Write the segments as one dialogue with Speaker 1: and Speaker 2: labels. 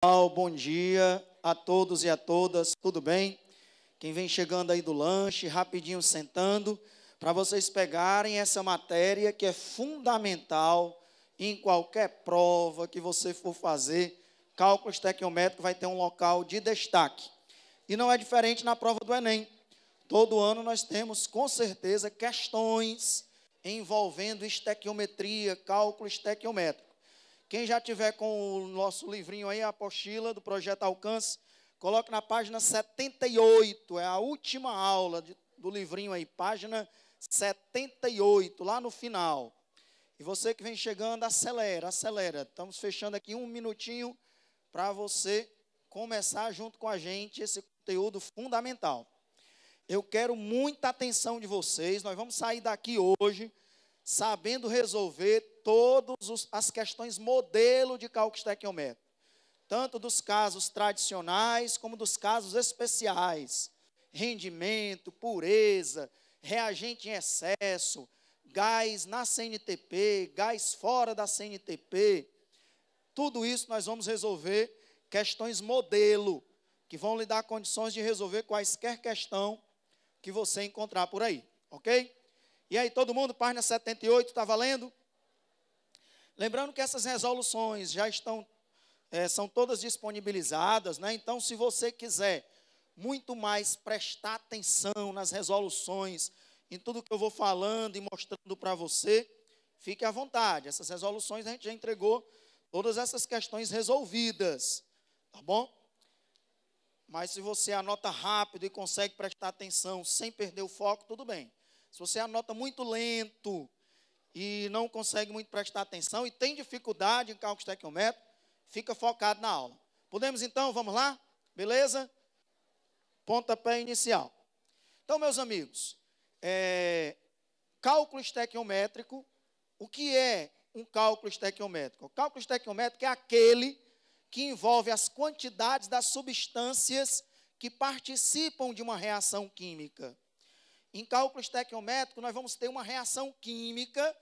Speaker 1: Bom dia a todos e a todas, tudo bem? Quem vem chegando aí do lanche, rapidinho sentando, para vocês pegarem essa matéria que é fundamental em qualquer prova que você for fazer. Cálculo estequiométrico vai ter um local de destaque. E não é diferente na prova do Enem. Todo ano nós temos, com certeza, questões envolvendo estequiometria, cálculo estequiométrico. Quem já tiver com o nosso livrinho aí, a apostila do Projeto Alcance, coloque na página 78, é a última aula de, do livrinho aí, página 78, lá no final. E você que vem chegando, acelera, acelera. Estamos fechando aqui um minutinho para você começar junto com a gente esse conteúdo fundamental. Eu quero muita atenção de vocês. Nós vamos sair daqui hoje sabendo resolver todas as questões modelo de cálculo estequiométrico, tanto dos casos tradicionais como dos casos especiais, rendimento, pureza, reagente em excesso, gás na CNTP, gás fora da CNTP. Tudo isso nós vamos resolver questões modelo, que vão lhe dar condições de resolver quaisquer questão que você encontrar por aí, ok? E aí, todo mundo, página 78, está valendo? Lembrando que essas resoluções já estão, é, são todas disponibilizadas, né? Então, se você quiser muito mais prestar atenção nas resoluções, em tudo que eu vou falando e mostrando para você, fique à vontade. Essas resoluções a gente já entregou todas essas questões resolvidas, tá bom? Mas se você anota rápido e consegue prestar atenção sem perder o foco, tudo bem. Se você anota muito lento e não consegue muito prestar atenção e tem dificuldade em cálculo estequiométrico, fica focado na aula. Podemos então, vamos lá? Beleza? Pontapé inicial. Então, meus amigos, é, cálculo estequiométrico, o que é um cálculo estequiométrico? O cálculo estequiométrico é aquele que envolve as quantidades das substâncias que participam de uma reação química. Em cálculo estequiométrico, nós vamos ter uma reação química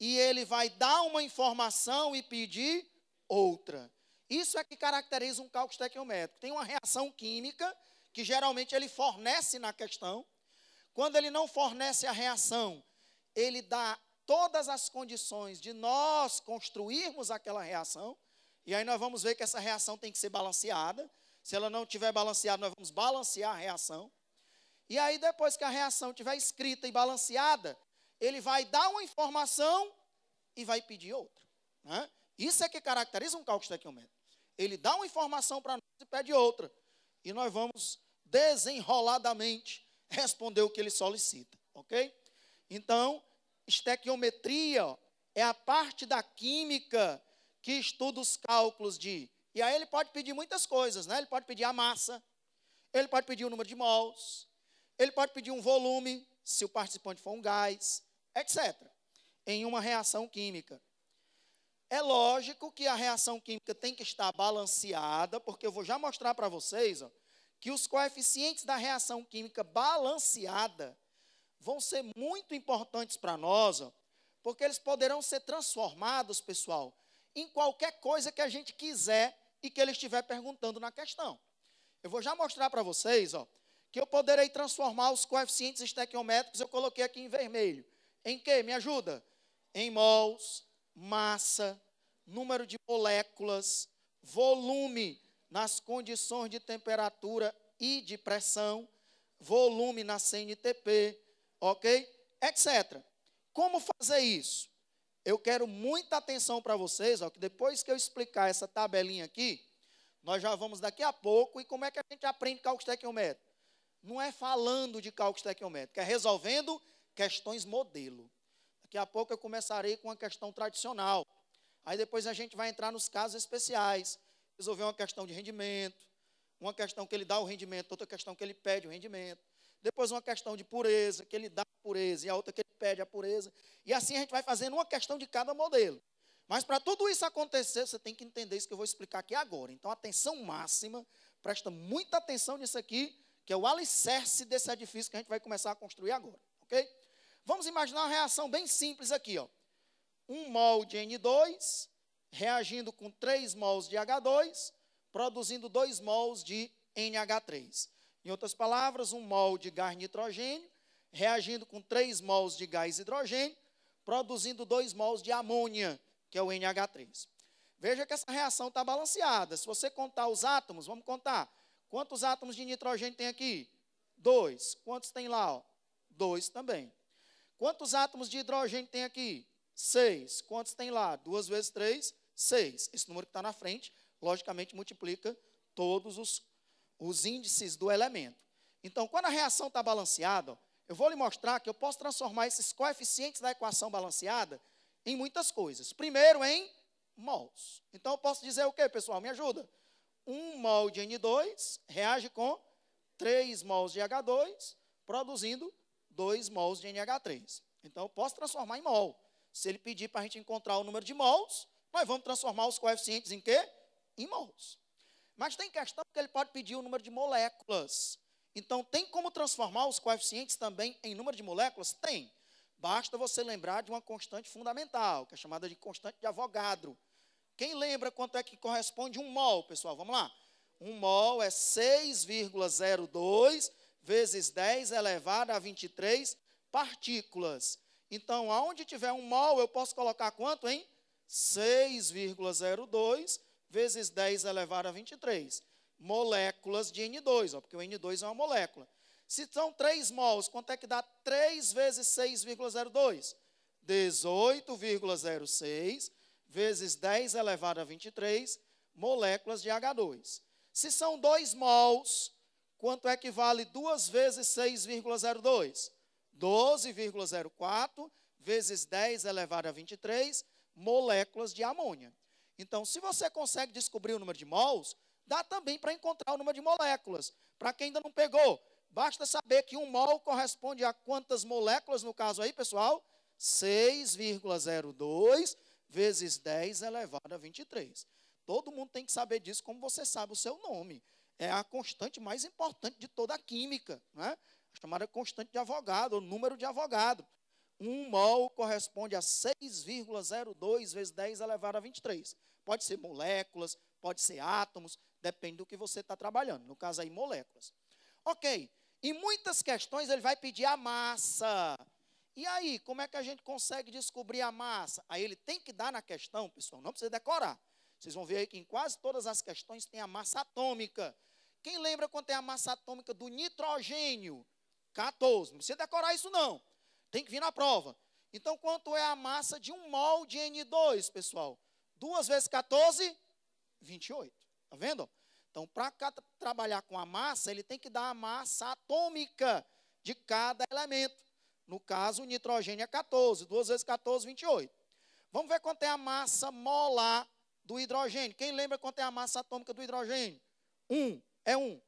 Speaker 1: e ele vai dar uma informação e pedir outra. Isso é que caracteriza um cálculo estequiométrico. Tem uma reação química que geralmente ele fornece na questão. Quando ele não fornece a reação, ele dá todas as condições de nós construirmos aquela reação. E aí nós vamos ver que essa reação tem que ser balanceada. Se ela não tiver balanceada, nós vamos balancear a reação. E aí, depois que a reação estiver escrita e balanceada, ele vai dar uma informação e vai pedir outra. Né? Isso é que caracteriza um cálculo estequiométrico. Ele dá uma informação para nós e pede outra. E nós vamos desenroladamente responder o que ele solicita, ok? Então, estequiometria é a parte da química que estuda os cálculos de. E aí ele pode pedir muitas coisas, né? Ele pode pedir a massa, ele pode pedir o número de mols, ele pode pedir um volume, se o participante for um gás, etc. Em uma reação química. É lógico que a reação química tem que estar balanceada, porque eu vou já mostrar para vocês ó, que os coeficientes da reação química balanceada vão ser muito importantes para nós, ó, porque eles poderão ser transformados, pessoal, em qualquer coisa que a gente quiser e que ele estiver perguntando na questão. Eu vou já mostrar para vocês ó, que eu poderei transformar os coeficientes estequiométricos, eu coloquei aqui em vermelho. Em que? Me ajuda? Em mols, massa, número de moléculas, volume nas condições de temperatura e de pressão, volume na CNTP, ok? Etc. Como fazer isso? Eu quero muita atenção para vocês, ó, que depois que eu explicar essa tabelinha aqui, nós já vamos daqui a pouco. E como é que a gente aprende cálculo estequiométrico? não é falando de cálculo estequiométrico, é resolvendo questões modelo. Daqui a pouco eu começarei com uma questão tradicional. Aí depois a gente vai entrar nos casos especiais, resolver uma questão de rendimento, uma questão que ele dá o rendimento, outra questão que ele pede o rendimento. Depois uma questão de pureza, que ele dá a pureza, e a outra que ele pede a pureza. E assim a gente vai fazendo uma questão de cada modelo. Mas para tudo isso acontecer, você tem que entender isso que eu vou explicar aqui agora. Então, atenção máxima, presta muita atenção nisso aqui, que é o alicerce desse edifício que a gente vai começar a construir agora, ok? Vamos imaginar uma reação bem simples aqui, ó. Um mol de N2 reagindo com 3 mols de H2, produzindo 2 mols de NH3. Em outras palavras, um mol de gás nitrogênio reagindo com 3 mols de gás hidrogênio, produzindo 2 mols de amônia, que é o NH3. Veja que essa reação está balanceada. Se você contar os átomos, vamos contar Quantos átomos de nitrogênio tem aqui? Dois. Quantos tem lá? Dois também. Quantos átomos de hidrogênio tem aqui? Seis. Quantos tem lá? Duas vezes três, seis. Esse número que está na frente, logicamente, multiplica todos os, os índices do elemento. Então, quando a reação está balanceada, eu vou lhe mostrar que eu posso transformar esses coeficientes da equação balanceada em muitas coisas. Primeiro, em mols. Então, eu posso dizer o quê, pessoal? Me ajuda um mol de N2 reage com 3 mols de H2, produzindo 2 mols de NH3. Então, eu posso transformar em mol. Se ele pedir para a gente encontrar o número de mols, nós vamos transformar os coeficientes em quê? Em mols. Mas tem questão que ele pode pedir o número de moléculas. Então, tem como transformar os coeficientes também em número de moléculas? Tem. Basta você lembrar de uma constante fundamental, que é chamada de constante de Avogadro. Quem lembra quanto é que corresponde um mol, pessoal? Vamos lá. Um mol é 6,02 vezes 10 elevado a 23 partículas. Então, aonde tiver um mol, eu posso colocar quanto, hein? 6,02 vezes 10 elevado a 23. Moléculas de N2, ó, porque o N2 é uma molécula. Se são 3 mols, quanto é que dá 3 vezes 6,02? 18,06 vezes 10 elevado a 23 moléculas de H2. Se são 2 mols, quanto equivale é 2 vezes 6,02? 12,04 vezes 10 elevado a 23 moléculas de amônia. Então, se você consegue descobrir o número de mols, dá também para encontrar o número de moléculas. Para quem ainda não pegou, basta saber que um mol corresponde a quantas moléculas, no caso aí, pessoal? 6,02 vezes 10 elevado a 23. Todo mundo tem que saber disso, como você sabe o seu nome. É a constante mais importante de toda a química, né? a chamada constante de Avogadro, ou número de Avogadro. 1 um mol corresponde a 6,02 vezes 10 elevado a 23. Pode ser moléculas, pode ser átomos, depende do que você está trabalhando. No caso aí, moléculas. Ok. Em muitas questões ele vai pedir a massa. E aí, como é que a gente consegue descobrir a massa? Aí ele tem que dar na questão, pessoal, não precisa decorar. Vocês vão ver aí que em quase todas as questões tem a massa atômica. Quem lembra quanto é a massa atômica do nitrogênio? 14. Não precisa decorar isso, não. Tem que vir na prova. Então, quanto é a massa de um mol de N2, pessoal? 2 vezes 14, 28. Está vendo? Então, para trabalhar com a massa, ele tem que dar a massa atômica de cada elemento. No caso, o nitrogênio é 14. 2 vezes 14, 28. Vamos ver quanto é a massa molar do hidrogênio. Quem lembra quanto é a massa atômica do hidrogênio? 1. é 1.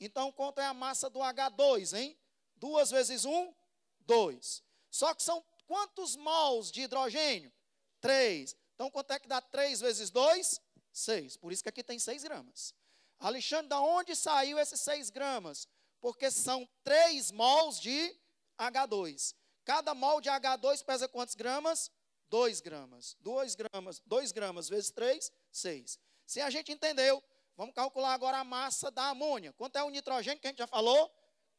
Speaker 1: Então, quanto é a massa do H2, hein? 2 vezes 1, 2. Só que são quantos mols de hidrogênio? 3. Então, quanto é que dá 3 vezes 2? 6. Por isso que aqui tem 6 gramas. Alexandre, de onde saiu esses 6 gramas? Porque são 3 mols de H2. Cada mol de H2 pesa quantos gramas? 2 gramas. 2 gramas, 2 gramas vezes 3, 6. Se a gente entendeu, vamos calcular agora a massa da amônia. Quanto é o nitrogênio que a gente já falou?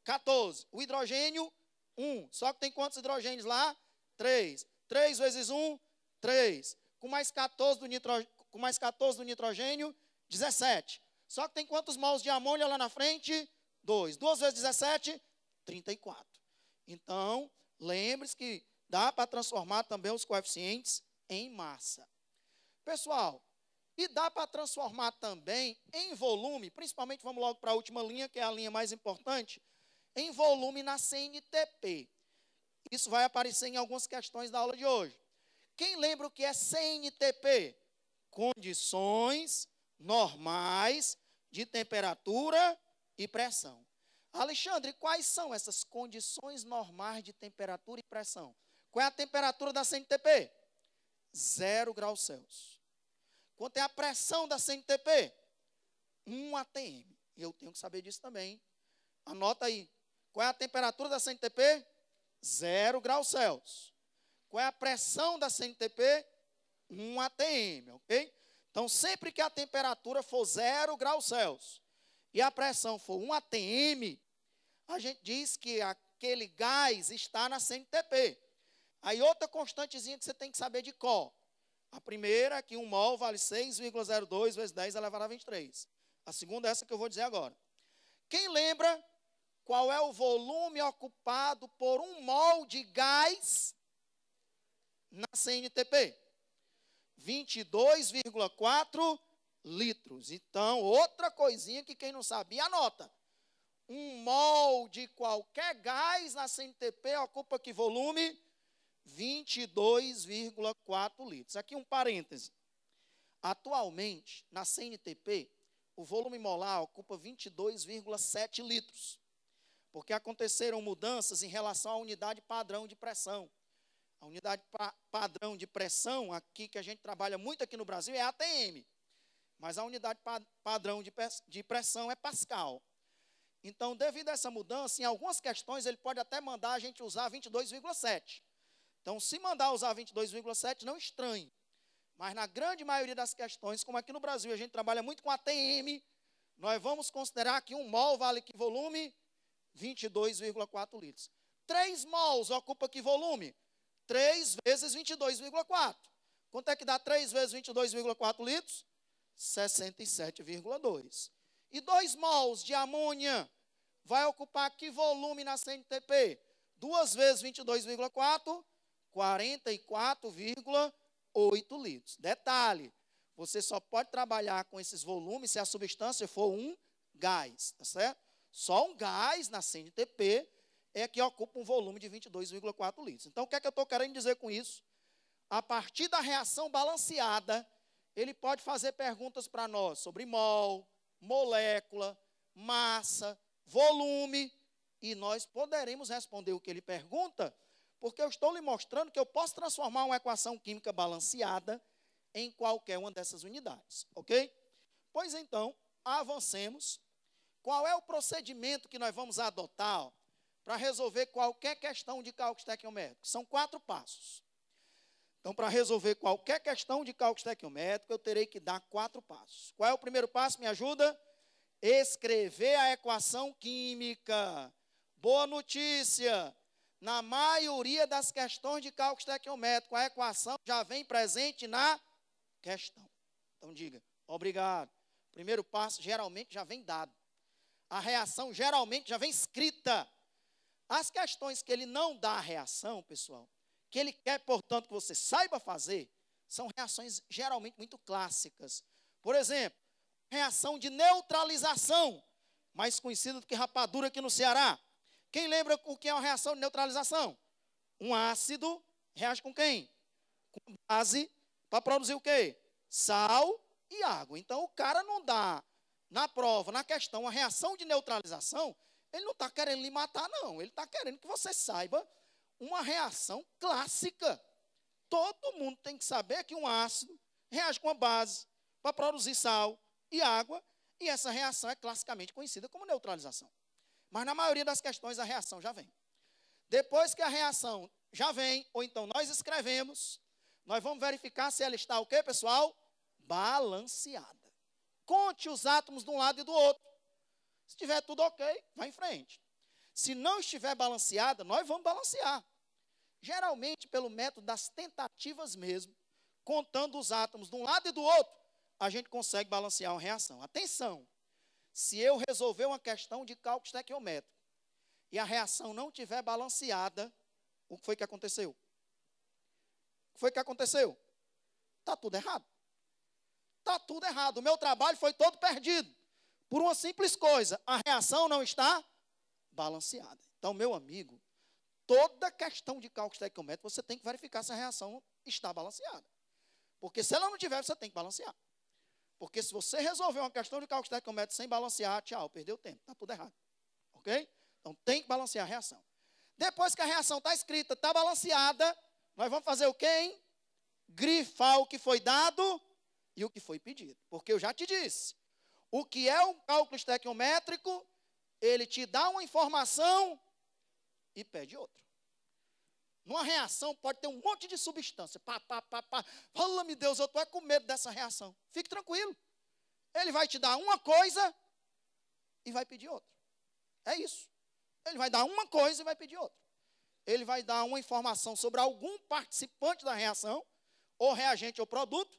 Speaker 1: 14. O hidrogênio, 1. Só que tem quantos hidrogênios lá? 3. 3 vezes 1, 3. Com mais 14 do, nitro... com mais 14 do nitrogênio, 17. Só que tem quantos mols de amônia lá na frente? 2. 2 vezes 17, 34. Então, lembre-se que dá para transformar também os coeficientes em massa. Pessoal, e dá para transformar também em volume, principalmente, vamos logo para a última linha, que é a linha mais importante, em volume na CNTP. Isso vai aparecer em algumas questões da aula de hoje. Quem lembra o que é CNTP? Condições normais de temperatura e pressão. Alexandre, quais são essas condições normais de temperatura e pressão? Qual é a temperatura da CNTP? Zero graus Celsius. Quanto é a pressão da CNTP? 1 atm. eu tenho que saber disso também. Hein? Anota aí. Qual é a temperatura da CNTP? Zero graus Celsius. Qual é a pressão da CNTP? 1 atm, ok? Então, sempre que a temperatura for zero graus Celsius e a pressão for 1 atm, a gente diz que aquele gás está na CNTP. Aí outra constantezinha que você tem que saber de qual. A primeira é que 1 um mol vale 6,02 vezes 10 elevado a 23. A segunda é essa que eu vou dizer agora. Quem lembra qual é o volume ocupado por um mol de gás na CNTP? 22,4 litros. Então, outra coisinha que quem não sabia anota um mol de qualquer gás na CNTP ocupa que volume? 22,4 litros. Aqui um parêntese. Atualmente, na CNTP, o volume molar ocupa 22,7 litros, porque aconteceram mudanças em relação à unidade padrão de pressão. A unidade pa padrão de pressão aqui que a gente trabalha muito aqui no Brasil é ATM, mas a unidade pa padrão de, de pressão é Pascal. Então, devido a essa mudança, em algumas questões ele pode até mandar a gente usar 22,7. Então, se mandar usar 22,7, não estranhe. Mas na grande maioria das questões, como aqui no Brasil a gente trabalha muito com ATM, nós vamos considerar que um mol vale que volume? 22,4 litros. 3 mols ocupa que volume? 3 vezes 22,4. Quanto é que dá 3 vezes 22,4 litros? 67,2. E 2 mols de amônia vai ocupar que volume na CNTP? 2 vezes 22,4, 44,8 litros. Detalhe, você só pode trabalhar com esses volumes se a substância for um gás, tá certo? Só um gás na CNTP é que ocupa um volume de 22,4 litros. Então, o que é que eu estou querendo dizer com isso? A partir da reação balanceada, ele pode fazer perguntas para nós sobre mol, molécula, massa, volume, e nós poderemos responder o que ele pergunta, porque eu estou lhe mostrando que eu posso transformar uma equação química balanceada em qualquer uma dessas unidades, ok? Pois então, avancemos. Qual é o procedimento que nós vamos adotar para resolver qualquer questão de cálculo estequiométrico? São quatro passos. Então, para resolver qualquer questão de cálculo estequiométrico, eu terei que dar quatro passos. Qual é o primeiro passo? Me ajuda? Escrever a equação química. Boa notícia! Na maioria das questões de cálculo estequiométrico, a equação já vem presente na questão. Então, diga, obrigado. Primeiro passo geralmente já vem dado. A reação geralmente já vem escrita. As questões que ele não dá a reação, pessoal, que ele quer, portanto, que você saiba fazer, são reações geralmente muito clássicas. Por exemplo, reação de neutralização, mais conhecida do que rapadura aqui no Ceará. Quem lembra o que é uma reação de neutralização? Um ácido reage com quem? Com base para produzir o quê? Sal e água. Então o cara não dá na prova, na questão, a reação de neutralização, ele não está querendo lhe matar, não. Ele está querendo que você saiba uma reação clássica. Todo mundo tem que saber que um ácido reage com a base para produzir sal e água, e essa reação é classicamente conhecida como neutralização. Mas na maioria das questões a reação já vem. Depois que a reação já vem, ou então nós escrevemos, nós vamos verificar se ela está o quê, pessoal? Balanceada. Conte os átomos de um lado e do outro. Se tiver tudo ok, vai em frente. Se não estiver balanceada, nós vamos balancear. Geralmente, pelo método das tentativas mesmo, contando os átomos de um lado e do outro, a gente consegue balancear uma reação. Atenção! Se eu resolver uma questão de cálculo estequiométrico e a reação não estiver balanceada, o que foi que aconteceu? O que foi que aconteceu? Está tudo errado. Está tudo errado. O meu trabalho foi todo perdido. Por uma simples coisa: a reação não está balanceada. Então, meu amigo, toda questão de cálculo estequiométrico, você tem que verificar se a reação está balanceada. Porque se ela não tiver, você tem que balancear. Porque se você resolver uma questão de cálculo estequiométrico sem balancear, tchau, perdeu tempo, está tudo errado. Ok? Então, tem que balancear a reação. Depois que a reação está escrita, está balanceada, nós vamos fazer o quê, hein? Grifar o que foi dado e o que foi pedido. Porque eu já te disse, o que é um cálculo estequiométrico ele te dá uma informação e pede outra. Numa reação pode ter um monte de substância. Pá, pá, pá, pá. Fala, me Deus, eu estou é com medo dessa reação. Fique tranquilo. Ele vai te dar uma coisa e vai pedir outra. É isso. Ele vai dar uma coisa e vai pedir outra. Ele vai dar uma informação sobre algum participante da reação, ou reagente ou produto,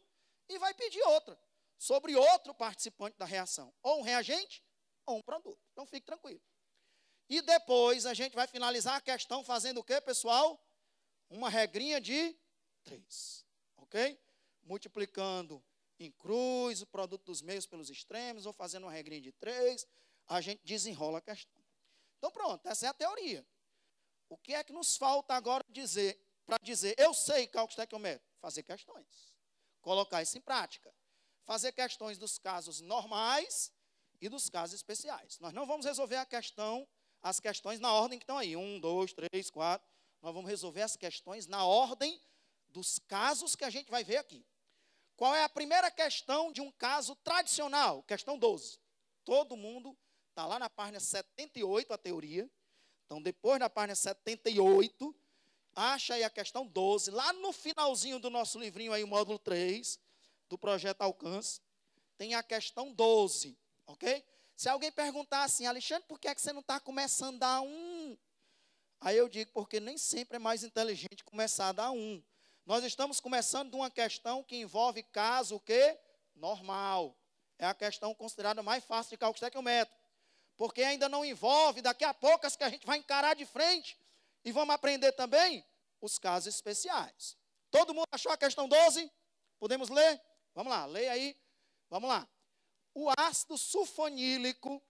Speaker 1: e vai pedir outra sobre outro participante da reação, ou um reagente ou um produto. Então fique tranquilo. E depois a gente vai finalizar a questão fazendo o que, pessoal? Uma regrinha de três. Ok? Multiplicando em cruz o produto dos meios pelos extremos, ou fazendo uma regrinha de três, a gente desenrola a questão. Então pronto, essa é a teoria. O que é que nos falta agora dizer? Para dizer, eu sei cálculo estequiométrico, fazer questões. Colocar isso em prática. Fazer questões dos casos normais e dos casos especiais. Nós não vamos resolver a questão, as questões na ordem que estão aí. Um, dois, três, quatro. Nós vamos resolver as questões na ordem dos casos que a gente vai ver aqui. Qual é a primeira questão de um caso tradicional? Questão 12. Todo mundo está lá na página 78, a teoria. Então, depois da página 78, acha aí a questão 12, lá no finalzinho do nosso livrinho aí, o módulo 3, do projeto Alcance, tem a questão 12 ok? Se alguém perguntar assim, Alexandre, por que, é que você não está começando a dar um? Aí eu digo, porque nem sempre é mais inteligente começar a dar um. Nós estamos começando de uma questão que envolve caso que normal. É a questão considerada mais fácil de calcular que o método. Porque ainda não envolve, daqui a pouco, as que a gente vai encarar de frente. E vamos aprender também os casos especiais. Todo mundo achou a questão 12? Podemos ler? Vamos lá, leia aí. Vamos lá. O ácido sulfonílico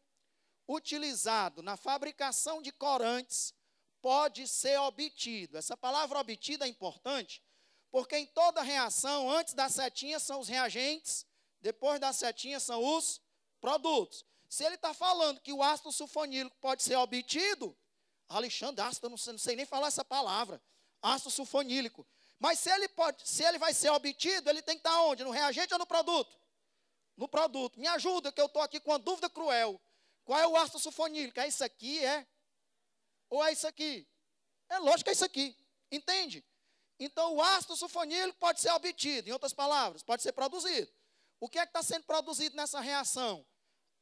Speaker 1: utilizado na fabricação de corantes pode ser obtido. Essa palavra obtida é importante, porque em toda reação, antes da setinha são os reagentes, depois da setinha são os produtos. Se ele está falando que o ácido sulfonílico pode ser obtido, Alexandre, ácido, não sei, não sei nem falar essa palavra, ácido sulfonílico. Mas se ele, pode, se ele vai ser obtido, ele tem que estar tá onde? No reagente ou no produto? no produto. Me ajuda, que eu estou aqui com uma dúvida cruel. Qual é o ácido sulfonílico? É isso aqui, é? Ou é isso aqui? É lógico que é isso aqui. Entende? Então, o ácido sulfonílico pode ser obtido, em outras palavras, pode ser produzido. O que é que está sendo produzido nessa reação?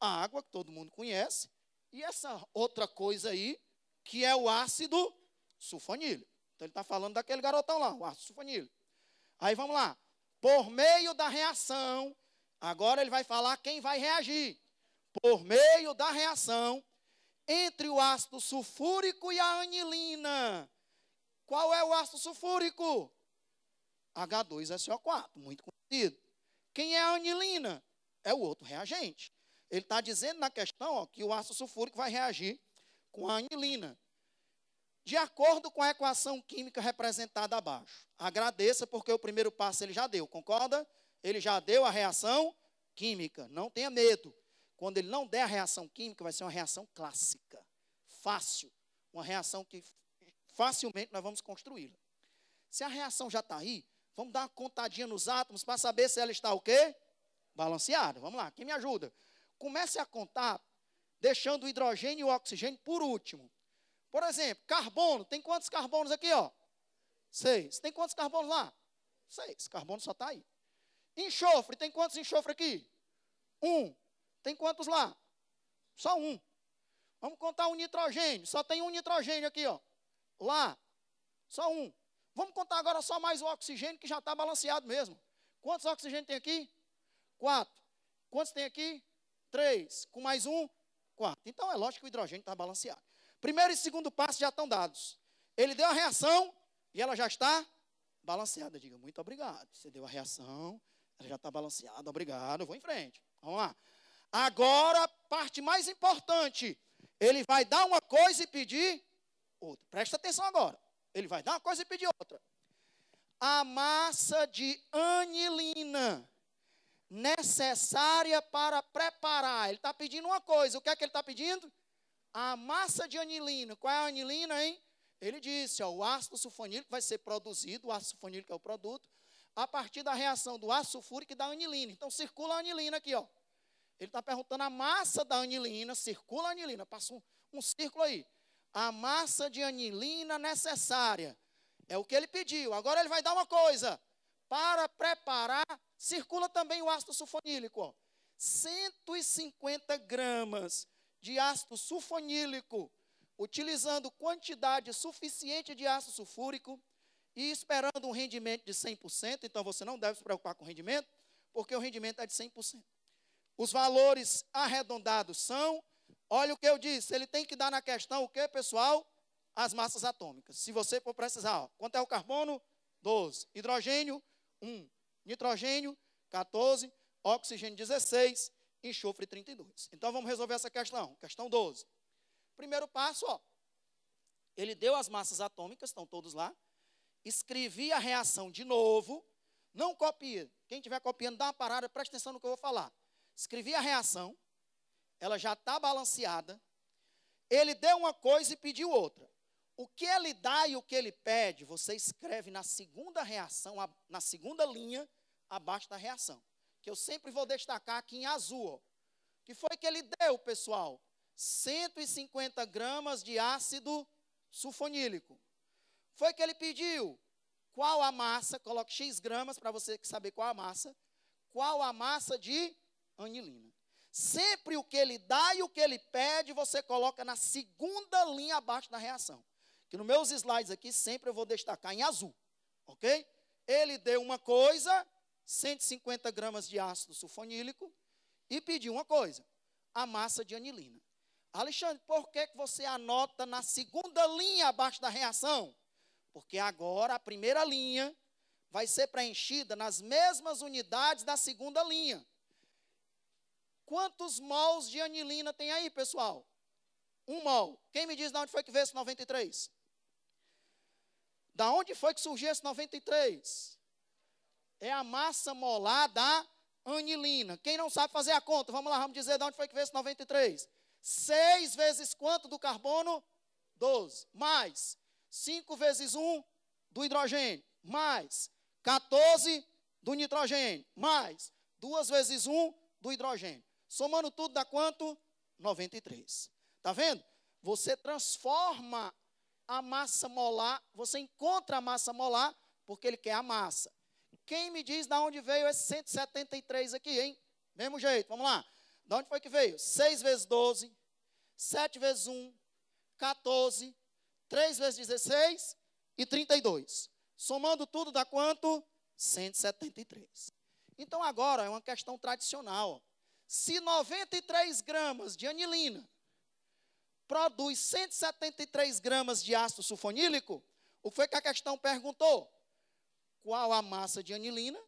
Speaker 1: A água, que todo mundo conhece, e essa outra coisa aí, que é o ácido sulfonílico. Então, ele está falando daquele garotão lá, o ácido sulfonílico. Aí, vamos lá. Por meio da reação Agora ele vai falar quem vai reagir. Por meio da reação entre o ácido sulfúrico e a anilina. Qual é o ácido sulfúrico? H2SO4, muito conhecido. Quem é a anilina? É o outro reagente. Ele está dizendo na questão ó, que o ácido sulfúrico vai reagir com a anilina. De acordo com a equação química representada abaixo. Agradeça porque o primeiro passo ele já deu, concorda? ele já deu a reação química. Não tenha medo. Quando ele não der a reação química, vai ser uma reação clássica, fácil, uma reação que facilmente nós vamos construí-la. Se a reação já está aí, vamos dar uma contadinha nos átomos para saber se ela está o quê? Balanceada. Vamos lá, quem me ajuda? Comece a contar deixando o hidrogênio e o oxigênio por último. Por exemplo, carbono, tem quantos carbonos aqui, ó? Seis. Tem quantos carbonos lá? Seis. Carbono só está aí. Enxofre, tem quantos enxofre aqui? Um. Tem quantos lá? Só um. Vamos contar um nitrogênio. Só tem um nitrogênio aqui, ó. Lá. Só um. Vamos contar agora só mais o oxigênio que já está balanceado mesmo. Quantos oxigênio tem aqui? Quatro. Quantos tem aqui? Três. Com mais um, quatro. Então é lógico que o hidrogênio está balanceado. Primeiro e segundo passo já estão dados. Ele deu a reação e ela já está balanceada. Diga, muito obrigado. Você deu a reação ela já está balanceada, obrigado, vou em frente. Vamos lá. Agora, parte mais importante. Ele vai dar uma coisa e pedir outra. Presta atenção agora. Ele vai dar uma coisa e pedir outra. A massa de anilina necessária para preparar. Ele está pedindo uma coisa. O que é que ele está pedindo? A massa de anilina. Qual é a anilina, hein? Ele disse, ó, o ácido sulfonílico vai ser produzido, o ácido sulfonílico é o produto, a partir da reação do ácido sulfúrico e da anilina. Então, circula a anilina aqui, ó. Ele está perguntando a massa da anilina, circula a anilina, passa um, um círculo aí. A massa de anilina necessária. É o que ele pediu. Agora ele vai dar uma coisa. Para preparar, circula também o ácido sulfonílico. Ó. 150 gramas de ácido sulfonílico, utilizando quantidade suficiente de ácido sulfúrico, e esperando um rendimento de 100%, então você não deve se preocupar com o rendimento, porque o rendimento é de 100%. Os valores arredondados são, olha o que eu disse, ele tem que dar na questão o que, pessoal? As massas atômicas. Se você for precisar, ó, quanto é o carbono? 12. Hidrogênio? 1. Nitrogênio? 14. Oxigênio? 16. Enxofre? 32. Então vamos resolver essa questão. Questão 12. Primeiro passo, ó. Ele deu as massas atômicas, estão todos lá escrevi a reação de novo, não copia. Quem estiver copiando, dá uma parada, presta atenção no que eu vou falar. Escrevi a reação, ela já está balanceada. Ele deu uma coisa e pediu outra. O que ele dá e o que ele pede, você escreve na segunda reação, na segunda linha, abaixo da reação. Que eu sempre vou destacar aqui em azul. Ó. Que foi que ele deu, pessoal? 150 gramas de ácido sulfonílico foi que ele pediu? Qual a massa? Coloque X gramas para você saber qual a massa. Qual a massa de anilina? Sempre o que ele dá e o que ele pede, você coloca na segunda linha abaixo da reação. Que nos meus slides aqui sempre eu vou destacar em azul. Ok? Ele deu uma coisa, 150 gramas de ácido sulfonílico, e pediu uma coisa, a massa de anilina. Alexandre, por que, que você anota na segunda linha abaixo da reação? Porque agora a primeira linha vai ser preenchida nas mesmas unidades da segunda linha. Quantos mols de anilina tem aí, pessoal? Um mol. Quem me diz de onde foi que veio esse 93? Da onde foi que surgiu esse 93? É a massa molar da anilina. Quem não sabe fazer a conta, vamos lá, vamos dizer de onde foi que veio esse 93. 6 vezes quanto do carbono? 12. Mais 5 vezes 1 do hidrogênio, mais 14 do nitrogênio, mais 2 vezes 1 do hidrogênio. Somando tudo dá quanto? 93. Está vendo? Você transforma a massa molar, você encontra a massa molar, porque ele quer a massa. Quem me diz de onde veio esse 173 aqui, hein? Mesmo jeito, vamos lá. De onde foi que veio? 6 vezes 12, 7 vezes 1, 14, 3 vezes 16 e 32. Somando tudo dá quanto? 173. Então agora é uma questão tradicional. Se 93 gramas de anilina produz 173 gramas de ácido sulfonílico, o que foi que a questão perguntou? Qual a massa de anilina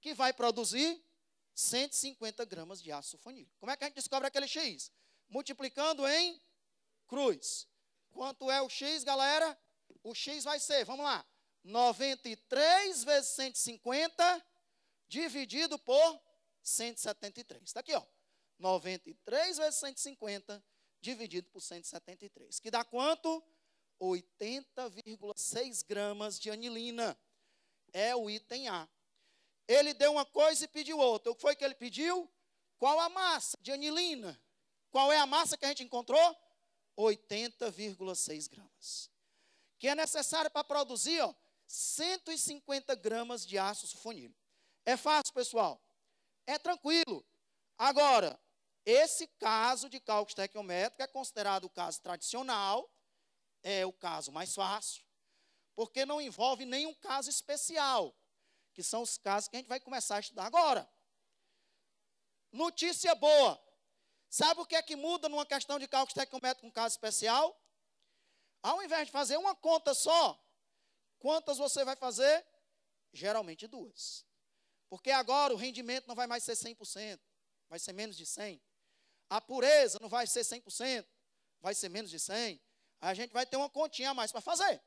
Speaker 1: que vai produzir 150 gramas de ácido sulfonílico? Como é que a gente descobre aquele X? Multiplicando em cruz. Quanto é o X, galera? O X vai ser, vamos lá, 93 vezes 150 dividido por 173. Está aqui, ó. 93 vezes 150 dividido por 173. Que dá quanto? 80,6 gramas de anilina. É o item A. Ele deu uma coisa e pediu outra. O que foi que ele pediu? Qual a massa de anilina? Qual é a massa que a gente encontrou? 80,6 gramas. Que é necessário para produzir ó, 150 gramas de aço sulfonilo. É fácil, pessoal? É tranquilo. Agora, esse caso de cálculo estequiométrico é considerado o caso tradicional, é o caso mais fácil, porque não envolve nenhum caso especial, que são os casos que a gente vai começar a estudar agora. Notícia boa: Sabe o que é que muda numa questão de cálculo estequiométrico com caso especial? Ao invés de fazer uma conta só, quantas você vai fazer? Geralmente duas. Porque agora o rendimento não vai mais ser 100%, vai ser menos de 100%. A pureza não vai ser 100%, vai ser menos de 100%. A gente vai ter uma continha a mais para fazer.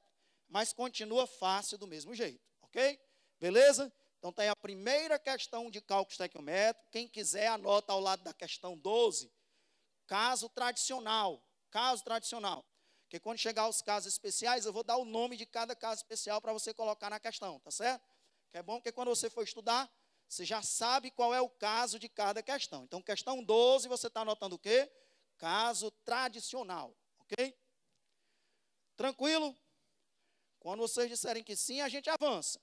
Speaker 1: Mas continua fácil do mesmo jeito, ok? Beleza? Então tem a primeira questão de cálculo estequiométrico. Quem quiser anota ao lado da questão 12, caso tradicional, caso tradicional. Porque quando chegar aos casos especiais, eu vou dar o nome de cada caso especial para você colocar na questão, tá certo? Que é bom porque quando você for estudar, você já sabe qual é o caso de cada questão. Então, questão 12, você está anotando o quê? Caso tradicional, ok? Tranquilo? Quando vocês disserem que sim, a gente avança.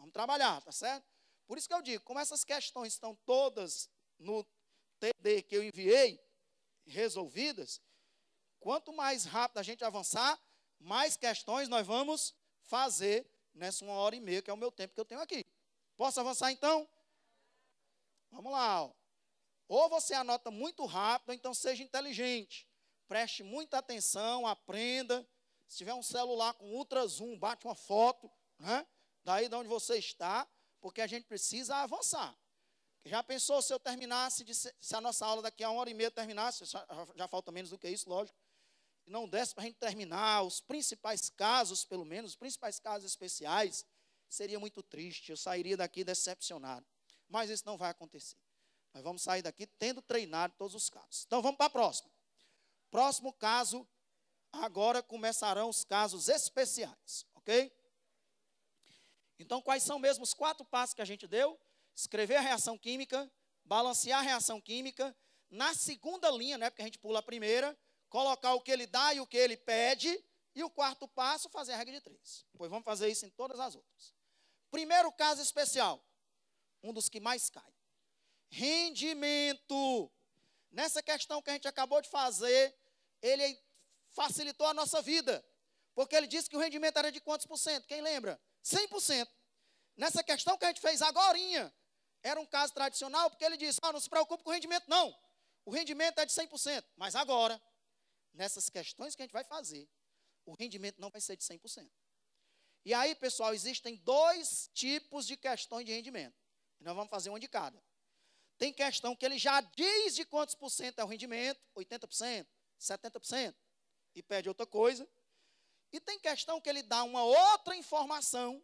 Speaker 1: Vamos trabalhar, tá certo? Por isso que eu digo, como essas questões estão todas no TD que eu enviei, resolvidas, quanto mais rápido a gente avançar, mais questões nós vamos fazer nessa uma hora e meia, que é o meu tempo que eu tenho aqui. Posso avançar então? Vamos lá. Ó. Ou você anota muito rápido, ou então seja inteligente. Preste muita atenção, aprenda. Se tiver um celular com ultra zoom, bate uma foto, né? daí de onde você está, porque a gente precisa avançar. Já pensou se eu terminasse, de, se a nossa aula daqui a uma hora e meia terminasse, já, falta menos do que isso, lógico, e não desse para a gente terminar os principais casos, pelo menos, os principais casos especiais, seria muito triste, eu sairia daqui decepcionado. Mas isso não vai acontecer. Nós vamos sair daqui tendo treinado todos os casos. Então vamos para a próxima. Próximo caso, agora começarão os casos especiais, ok? Então, quais são mesmo os quatro passos que a gente deu? Escrever a reação química, balancear a reação química, na segunda linha, né, porque a gente pula a primeira, colocar o que ele dá e o que ele pede, e o quarto passo, fazer a regra de três. Pois vamos fazer isso em todas as outras. Primeiro caso especial, um dos que mais cai. Rendimento. Nessa questão que a gente acabou de fazer, ele facilitou a nossa vida. Porque ele disse que o rendimento era de quantos por cento? Quem lembra? 100%. Nessa questão que a gente fez agora, era um caso tradicional, porque ele disse, ah, não se preocupe com o rendimento, não. O rendimento é de 100%. Mas agora, nessas questões que a gente vai fazer, o rendimento não vai ser de 100%. E aí, pessoal, existem dois tipos de questões de rendimento. Nós vamos fazer uma de cada. Tem questão que ele já diz de quantos por cento é o rendimento, 80%, 70%, e pede outra coisa. E tem questão que ele dá uma outra informação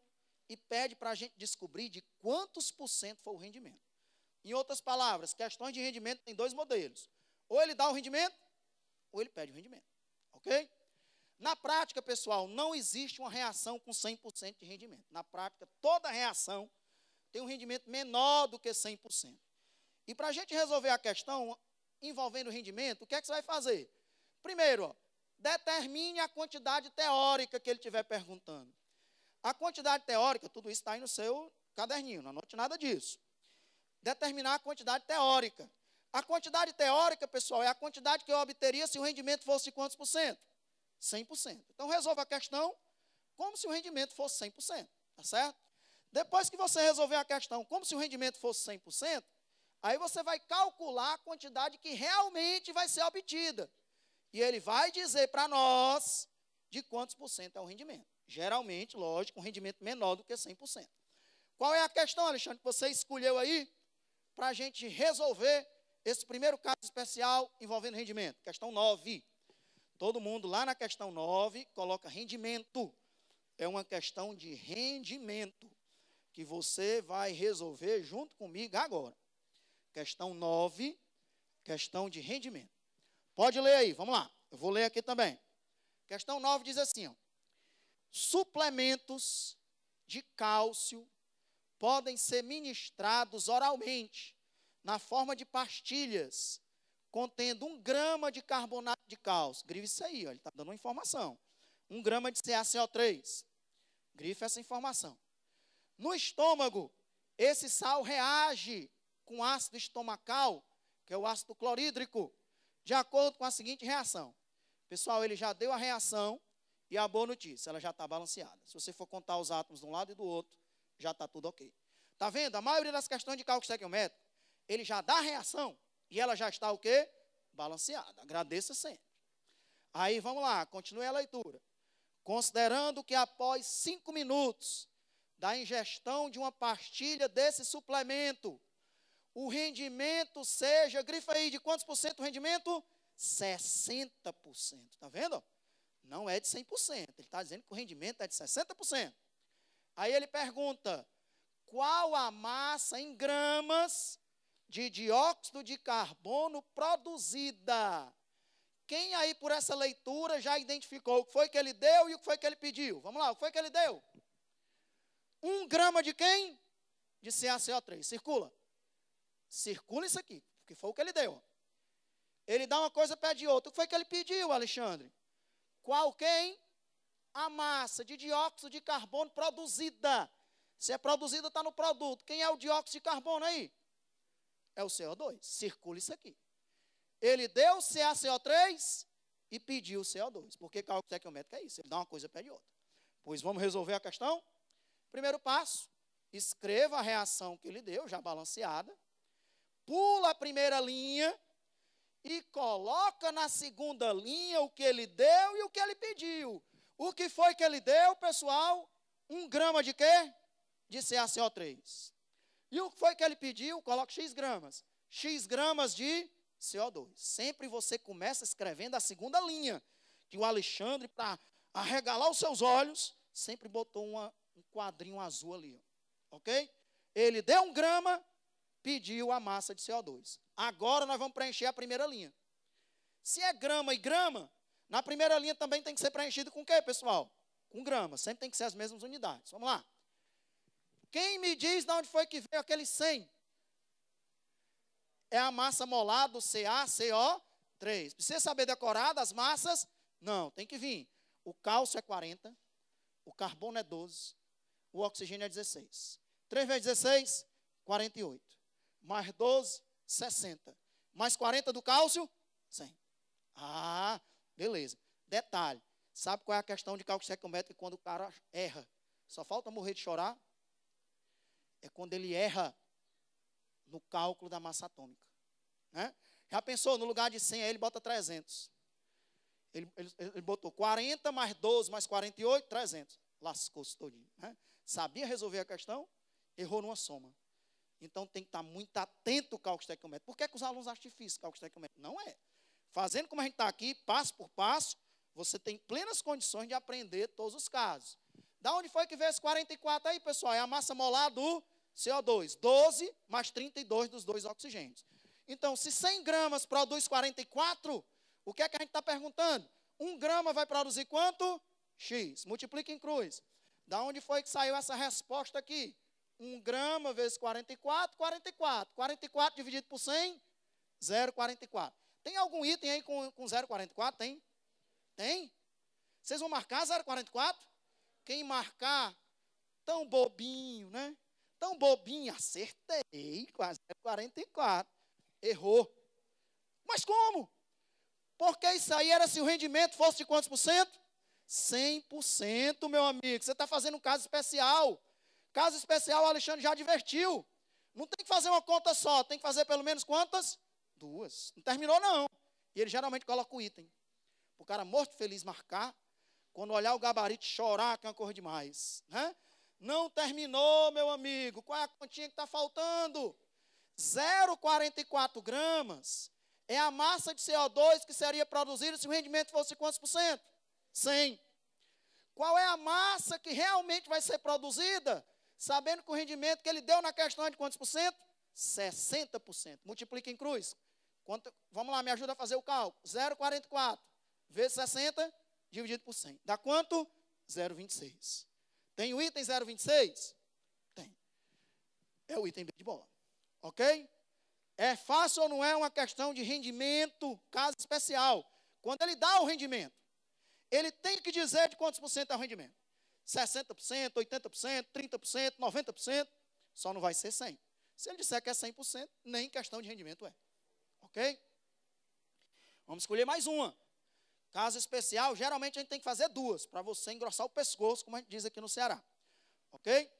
Speaker 1: e pede para a gente descobrir de quantos por cento foi o rendimento. Em outras palavras, questões de rendimento tem dois modelos. Ou ele dá o rendimento, ou ele pede o rendimento. Ok? Na prática, pessoal, não existe uma reação com 100% de rendimento. Na prática, toda reação tem um rendimento menor do que 100%. E para a gente resolver a questão envolvendo o rendimento, o que é que você vai fazer? Primeiro, ó, Determine a quantidade teórica que ele estiver perguntando. A quantidade teórica, tudo isso está aí no seu caderninho, não anote nada disso. Determinar a quantidade teórica. A quantidade teórica, pessoal, é a quantidade que eu obteria se o rendimento fosse quantos por cento? 100%. Então, resolva a questão como se o rendimento fosse 100%, tá certo? Depois que você resolver a questão como se o rendimento fosse 100%, aí você vai calcular a quantidade que realmente vai ser obtida. E ele vai dizer para nós de quantos por cento é o rendimento. Geralmente, lógico, um rendimento menor do que 100%. Qual é a questão, Alexandre, que você escolheu aí para a gente resolver esse primeiro caso especial envolvendo rendimento? Questão 9. Todo mundo lá na questão 9 coloca rendimento. É uma questão de rendimento que você vai resolver junto comigo agora. Questão 9, questão de rendimento. Pode ler aí, vamos lá. Eu vou ler aqui também. Questão 9 diz assim: ó, suplementos de cálcio podem ser ministrados oralmente, na forma de pastilhas, contendo um grama de carbonato de cálcio. Grife isso aí, ó, ele está dando uma informação. Um grama de CaCO3. Grife essa informação. No estômago, esse sal reage com ácido estomacal, que é o ácido clorídrico, de acordo com a seguinte reação. Pessoal, ele já deu a reação e a boa notícia, ela já está balanceada. Se você for contar os átomos de um lado e do outro, já está tudo ok. Está vendo? A maioria das questões de cálculo estequiométrico, ele já dá a reação e ela já está o quê? Balanceada. Agradeça sempre. Aí vamos lá, continue a leitura. Considerando que após cinco minutos da ingestão de uma pastilha desse suplemento, o rendimento seja, grifa aí, de quantos por cento o rendimento? 60%. Está vendo? Não é de 100%. Ele está dizendo que o rendimento é de 60%. Aí ele pergunta: qual a massa em gramas de dióxido de carbono produzida? Quem aí, por essa leitura, já identificou o que foi que ele deu e o que foi que ele pediu? Vamos lá, o que foi que ele deu? Um grama de quem? De CaCO3. Circula. Circula isso aqui, porque foi o que ele deu. Ele dá uma coisa, pede outra. O que foi que ele pediu, Alexandre? Qual quem a massa de dióxido de carbono produzida. Se é produzida, está no produto. Quem é o dióxido de carbono aí? É o CO2. Circula isso aqui. Ele deu CaCO3 e pediu CO2. Porque cálculo tequiométrico é isso. Ele dá uma coisa, pede outra. Pois vamos resolver a questão? Primeiro passo, escreva a reação que ele deu, já balanceada pula a primeira linha e coloca na segunda linha o que ele deu e o que ele pediu. O que foi que ele deu, pessoal? Um grama de quê? De CaCO3. E o que foi que ele pediu? Coloca X gramas. X gramas de CO2. Sempre você começa escrevendo a segunda linha. Que o Alexandre, para arregalar os seus olhos, sempre botou uma, um quadrinho azul ali. Ok? Ele deu um grama, pediu a massa de CO2. Agora nós vamos preencher a primeira linha. Se é grama e grama, na primeira linha também tem que ser preenchido com o quê, pessoal? Com grama. Sempre tem que ser as mesmas unidades. Vamos lá. Quem me diz de onde foi que veio aquele 100? É a massa molar do CaCO3. Precisa saber decorar as massas? Não, tem que vir. O cálcio é 40, o carbono é 12, o oxigênio é 16. 3 vezes 16, 48 mais 12, 60. Mais 40 do cálcio, 100. Ah, beleza. Detalhe, sabe qual é a questão de cálculo estequiométrico quando o cara erra? Só falta morrer de chorar? É quando ele erra no cálculo da massa atômica. Né? Já pensou, no lugar de 100, aí ele bota 300. Ele, ele, ele botou 40 mais 12 mais 48, 300. Lascou-se todinho. Né? Sabia resolver a questão? Errou numa soma. Então tem que estar muito atento com cálculo estequiométrico. Por que, é que os alunos acham difícil cálculo estequiométrico? Não é. Fazendo como a gente está aqui, passo por passo, você tem plenas condições de aprender todos os casos. Da onde foi que veio esse 44 aí, pessoal? É a massa molar do CO2. 12 mais 32 dos dois oxigênios. Então, se 100 gramas produz 44, o que é que a gente está perguntando? 1 grama vai produzir quanto? X. Multiplica em cruz. Da onde foi que saiu essa resposta aqui? 1 grama vezes 44, 44. 44 dividido por 100, 0,44. Tem algum item aí com, com 0,44? Tem? Tem? Vocês vão marcar 0,44? Quem marcar, tão bobinho, né? Tão bobinho, acertei com 0,44. Errou. Mas como? Porque isso aí era se o rendimento fosse de quantos por cento? 100%, meu amigo. Você está fazendo um caso especial. Caso especial, o Alexandre já advertiu. Não tem que fazer uma conta só, tem que fazer pelo menos quantas? Duas. Não terminou, não. E ele geralmente coloca o item. O cara morto feliz marcar, quando olhar o gabarito chorar, que é uma cor demais. Né? Não terminou, meu amigo. Qual é a continha que está faltando? 0,44 gramas é a massa de CO2 que seria produzida se o rendimento fosse quantos por cento? 100. Qual é a massa que realmente vai ser produzida? sabendo que o rendimento que ele deu na questão é de quantos por cento? 60%. Multiplica em cruz. Quanto, vamos lá, me ajuda a fazer o cálculo. 0,44 vezes 60 dividido por 100. Dá quanto? 0,26. Tem o item 0,26? Tem. É o item de bola. Ok? É fácil ou não é uma questão de rendimento, caso especial. Quando ele dá o rendimento, ele tem que dizer de quantos por cento é o rendimento. 60%, 80%, 30%, 90%, só não vai ser 100%. Se ele disser que é 100%, nem questão de rendimento é. Ok? Vamos escolher mais uma. Caso especial, geralmente a gente tem que fazer duas, para você engrossar o pescoço, como a gente diz aqui no Ceará. Ok?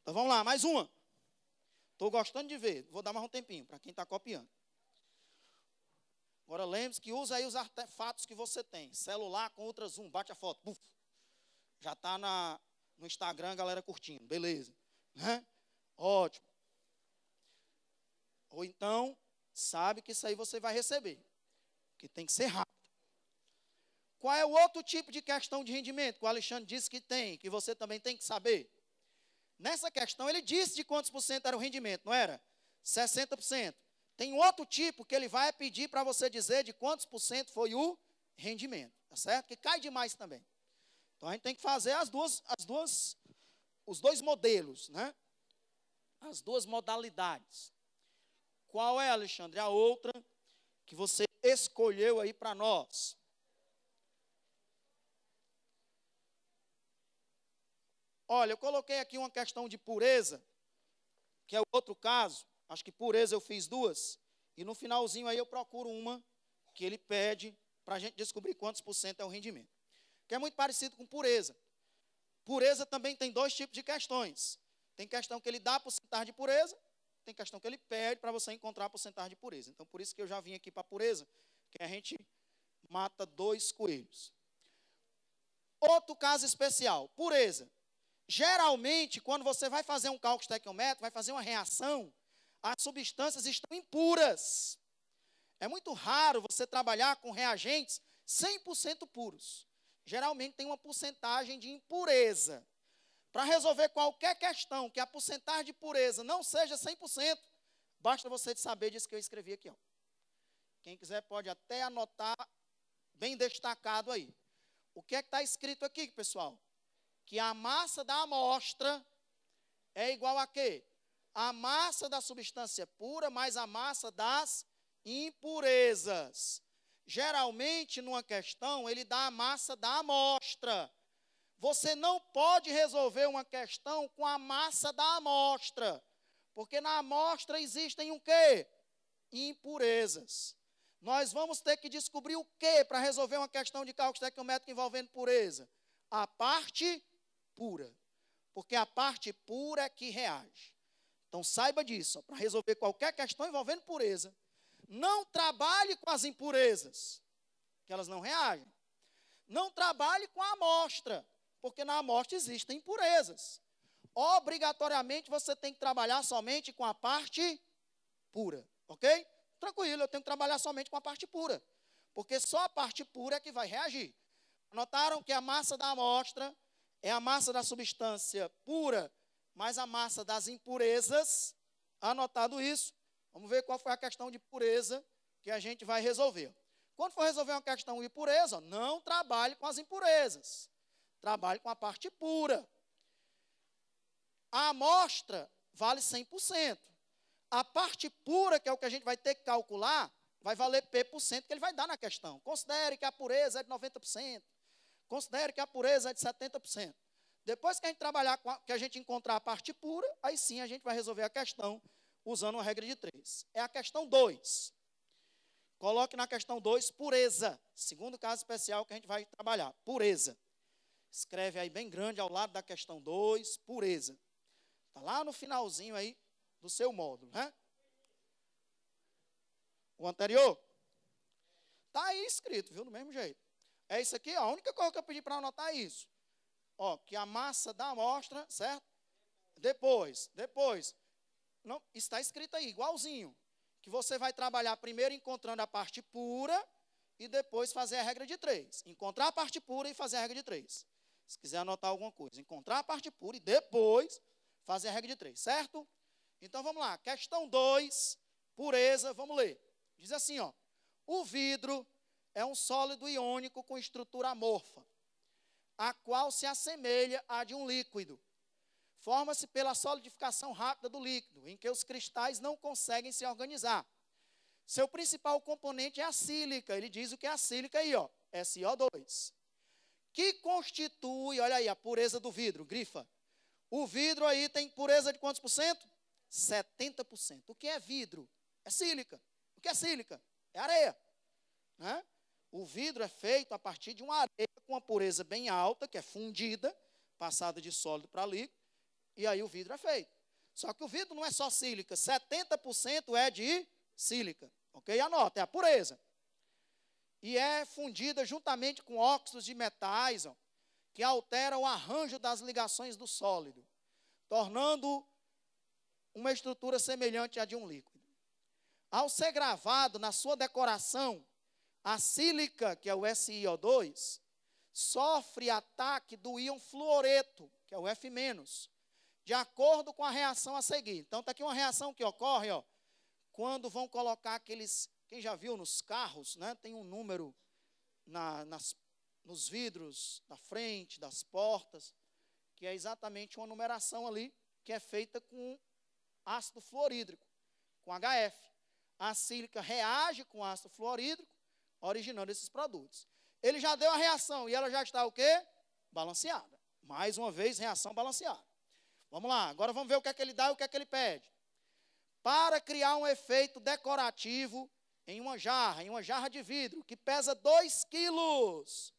Speaker 1: Então vamos lá, mais uma. Estou gostando de ver, vou dar mais um tempinho para quem está copiando. Agora lembre-se que usa aí os artefatos que você tem. Celular com ultrasum, bate a foto. Buf. Já está no Instagram, galera curtindo. Beleza. Né? Ótimo. Ou então, sabe que isso aí você vai receber. Porque tem que ser rápido. Qual é o outro tipo de questão de rendimento que o Alexandre disse que tem, que você também tem que saber? Nessa questão, ele disse de quantos por cento era o rendimento, não era? 60%. Tem outro tipo que ele vai pedir para você dizer de quantos por cento foi o rendimento, tá certo? Que cai demais também. Então a gente tem que fazer as duas, as duas, os dois modelos, né? As duas modalidades. Qual é, Alexandre? A outra que você escolheu aí para nós. Olha, eu coloquei aqui uma questão de pureza, que é o outro caso. Acho que pureza eu fiz duas. E no finalzinho aí eu procuro uma que ele pede para a gente descobrir quantos por cento é o rendimento que é muito parecido com pureza. Pureza também tem dois tipos de questões. Tem questão que ele dá porcentagem de pureza, tem questão que ele pede para você encontrar porcentagem de pureza. Então, por isso que eu já vim aqui para a pureza, que a gente mata dois coelhos. Outro caso especial, pureza. Geralmente, quando você vai fazer um cálculo estequiométrico, vai fazer uma reação, as substâncias estão impuras. É muito raro você trabalhar com reagentes 100% puros geralmente tem uma porcentagem de impureza. Para resolver qualquer questão que a porcentagem de pureza não seja 100%, basta você saber disso que eu escrevi aqui. Ó. Quem quiser pode até anotar bem destacado aí. O que é que está escrito aqui, pessoal? Que a massa da amostra é igual a quê? A massa da substância pura mais a massa das impurezas. Geralmente, numa questão, ele dá a massa da amostra. Você não pode resolver uma questão com a massa da amostra, porque na amostra existem o quê? Impurezas. Nós vamos ter que descobrir o quê para resolver uma questão de cálculo estequiométrico envolvendo pureza? A parte pura. Porque a parte pura é que reage. Então saiba disso, para resolver qualquer questão envolvendo pureza, não trabalhe com as impurezas, que elas não reagem. Não trabalhe com a amostra, porque na amostra existem impurezas. Obrigatoriamente você tem que trabalhar somente com a parte pura, ok? Tranquilo, eu tenho que trabalhar somente com a parte pura, porque só a parte pura é que vai reagir. Notaram que a massa da amostra é a massa da substância pura, mas a massa das impurezas, anotado isso, Vamos ver qual foi a questão de pureza que a gente vai resolver. Quando for resolver uma questão de pureza, não trabalhe com as impurezas. Trabalhe com a parte pura. A amostra vale 100%. A parte pura, que é o que a gente vai ter que calcular, vai valer P% que ele vai dar na questão. Considere que a pureza é de 90%. Considere que a pureza é de 70%. Depois que a gente trabalhar, a, que a gente encontrar a parte pura, aí sim a gente vai resolver a questão usando a regra de três. É a questão 2. Coloque na questão 2 pureza. Segundo caso especial que a gente vai trabalhar, pureza. Escreve aí bem grande ao lado da questão 2, pureza. Está lá no finalzinho aí do seu módulo, né? O anterior. Está aí escrito, viu? Do mesmo jeito. É isso aqui, a única coisa que eu pedi para anotar é isso. Ó, que a massa da amostra, certo? Depois, depois, não, está escrito aí, igualzinho. Que você vai trabalhar primeiro encontrando a parte pura e depois fazer a regra de três. Encontrar a parte pura e fazer a regra de três. Se quiser anotar alguma coisa, encontrar a parte pura e depois fazer a regra de três, certo? Então vamos lá, questão 2, pureza, vamos ler. Diz assim, ó. O vidro é um sólido iônico com estrutura amorfa, a qual se assemelha à de um líquido forma-se pela solidificação rápida do líquido, em que os cristais não conseguem se organizar. Seu principal componente é a sílica. Ele diz o que é a sílica aí, ó, SO2. Que constitui, olha aí, a pureza do vidro, grifa. O vidro aí tem pureza de quantos por cento? 70%. O que é vidro? É sílica. O que é sílica? É areia. Né? O vidro é feito a partir de uma areia com uma pureza bem alta, que é fundida, passada de sólido para líquido, e aí o vidro é feito. Só que o vidro não é só sílica, 70% é de sílica. Ok? Anota, é a pureza. E é fundida juntamente com óxidos de metais, ó, que alteram o arranjo das ligações do sólido, tornando uma estrutura semelhante à de um líquido. Ao ser gravado na sua decoração, a sílica, que é o SiO2, sofre ataque do íon fluoreto, que é o F-, de acordo com a reação a seguir. Então está aqui uma reação que ocorre, ó, quando vão colocar aqueles, quem já viu nos carros, né, tem um número na, nas, nos vidros da frente, das portas, que é exatamente uma numeração ali que é feita com ácido fluorídrico, com HF. A sílica reage com ácido fluorídrico, originando esses produtos. Ele já deu a reação e ela já está o quê? Balanceada. Mais uma vez, reação balanceada. Vamos lá, agora vamos ver o que é que ele dá e o que é que ele pede. Para criar um efeito decorativo em uma jarra, em uma jarra de vidro, que pesa 2 quilos.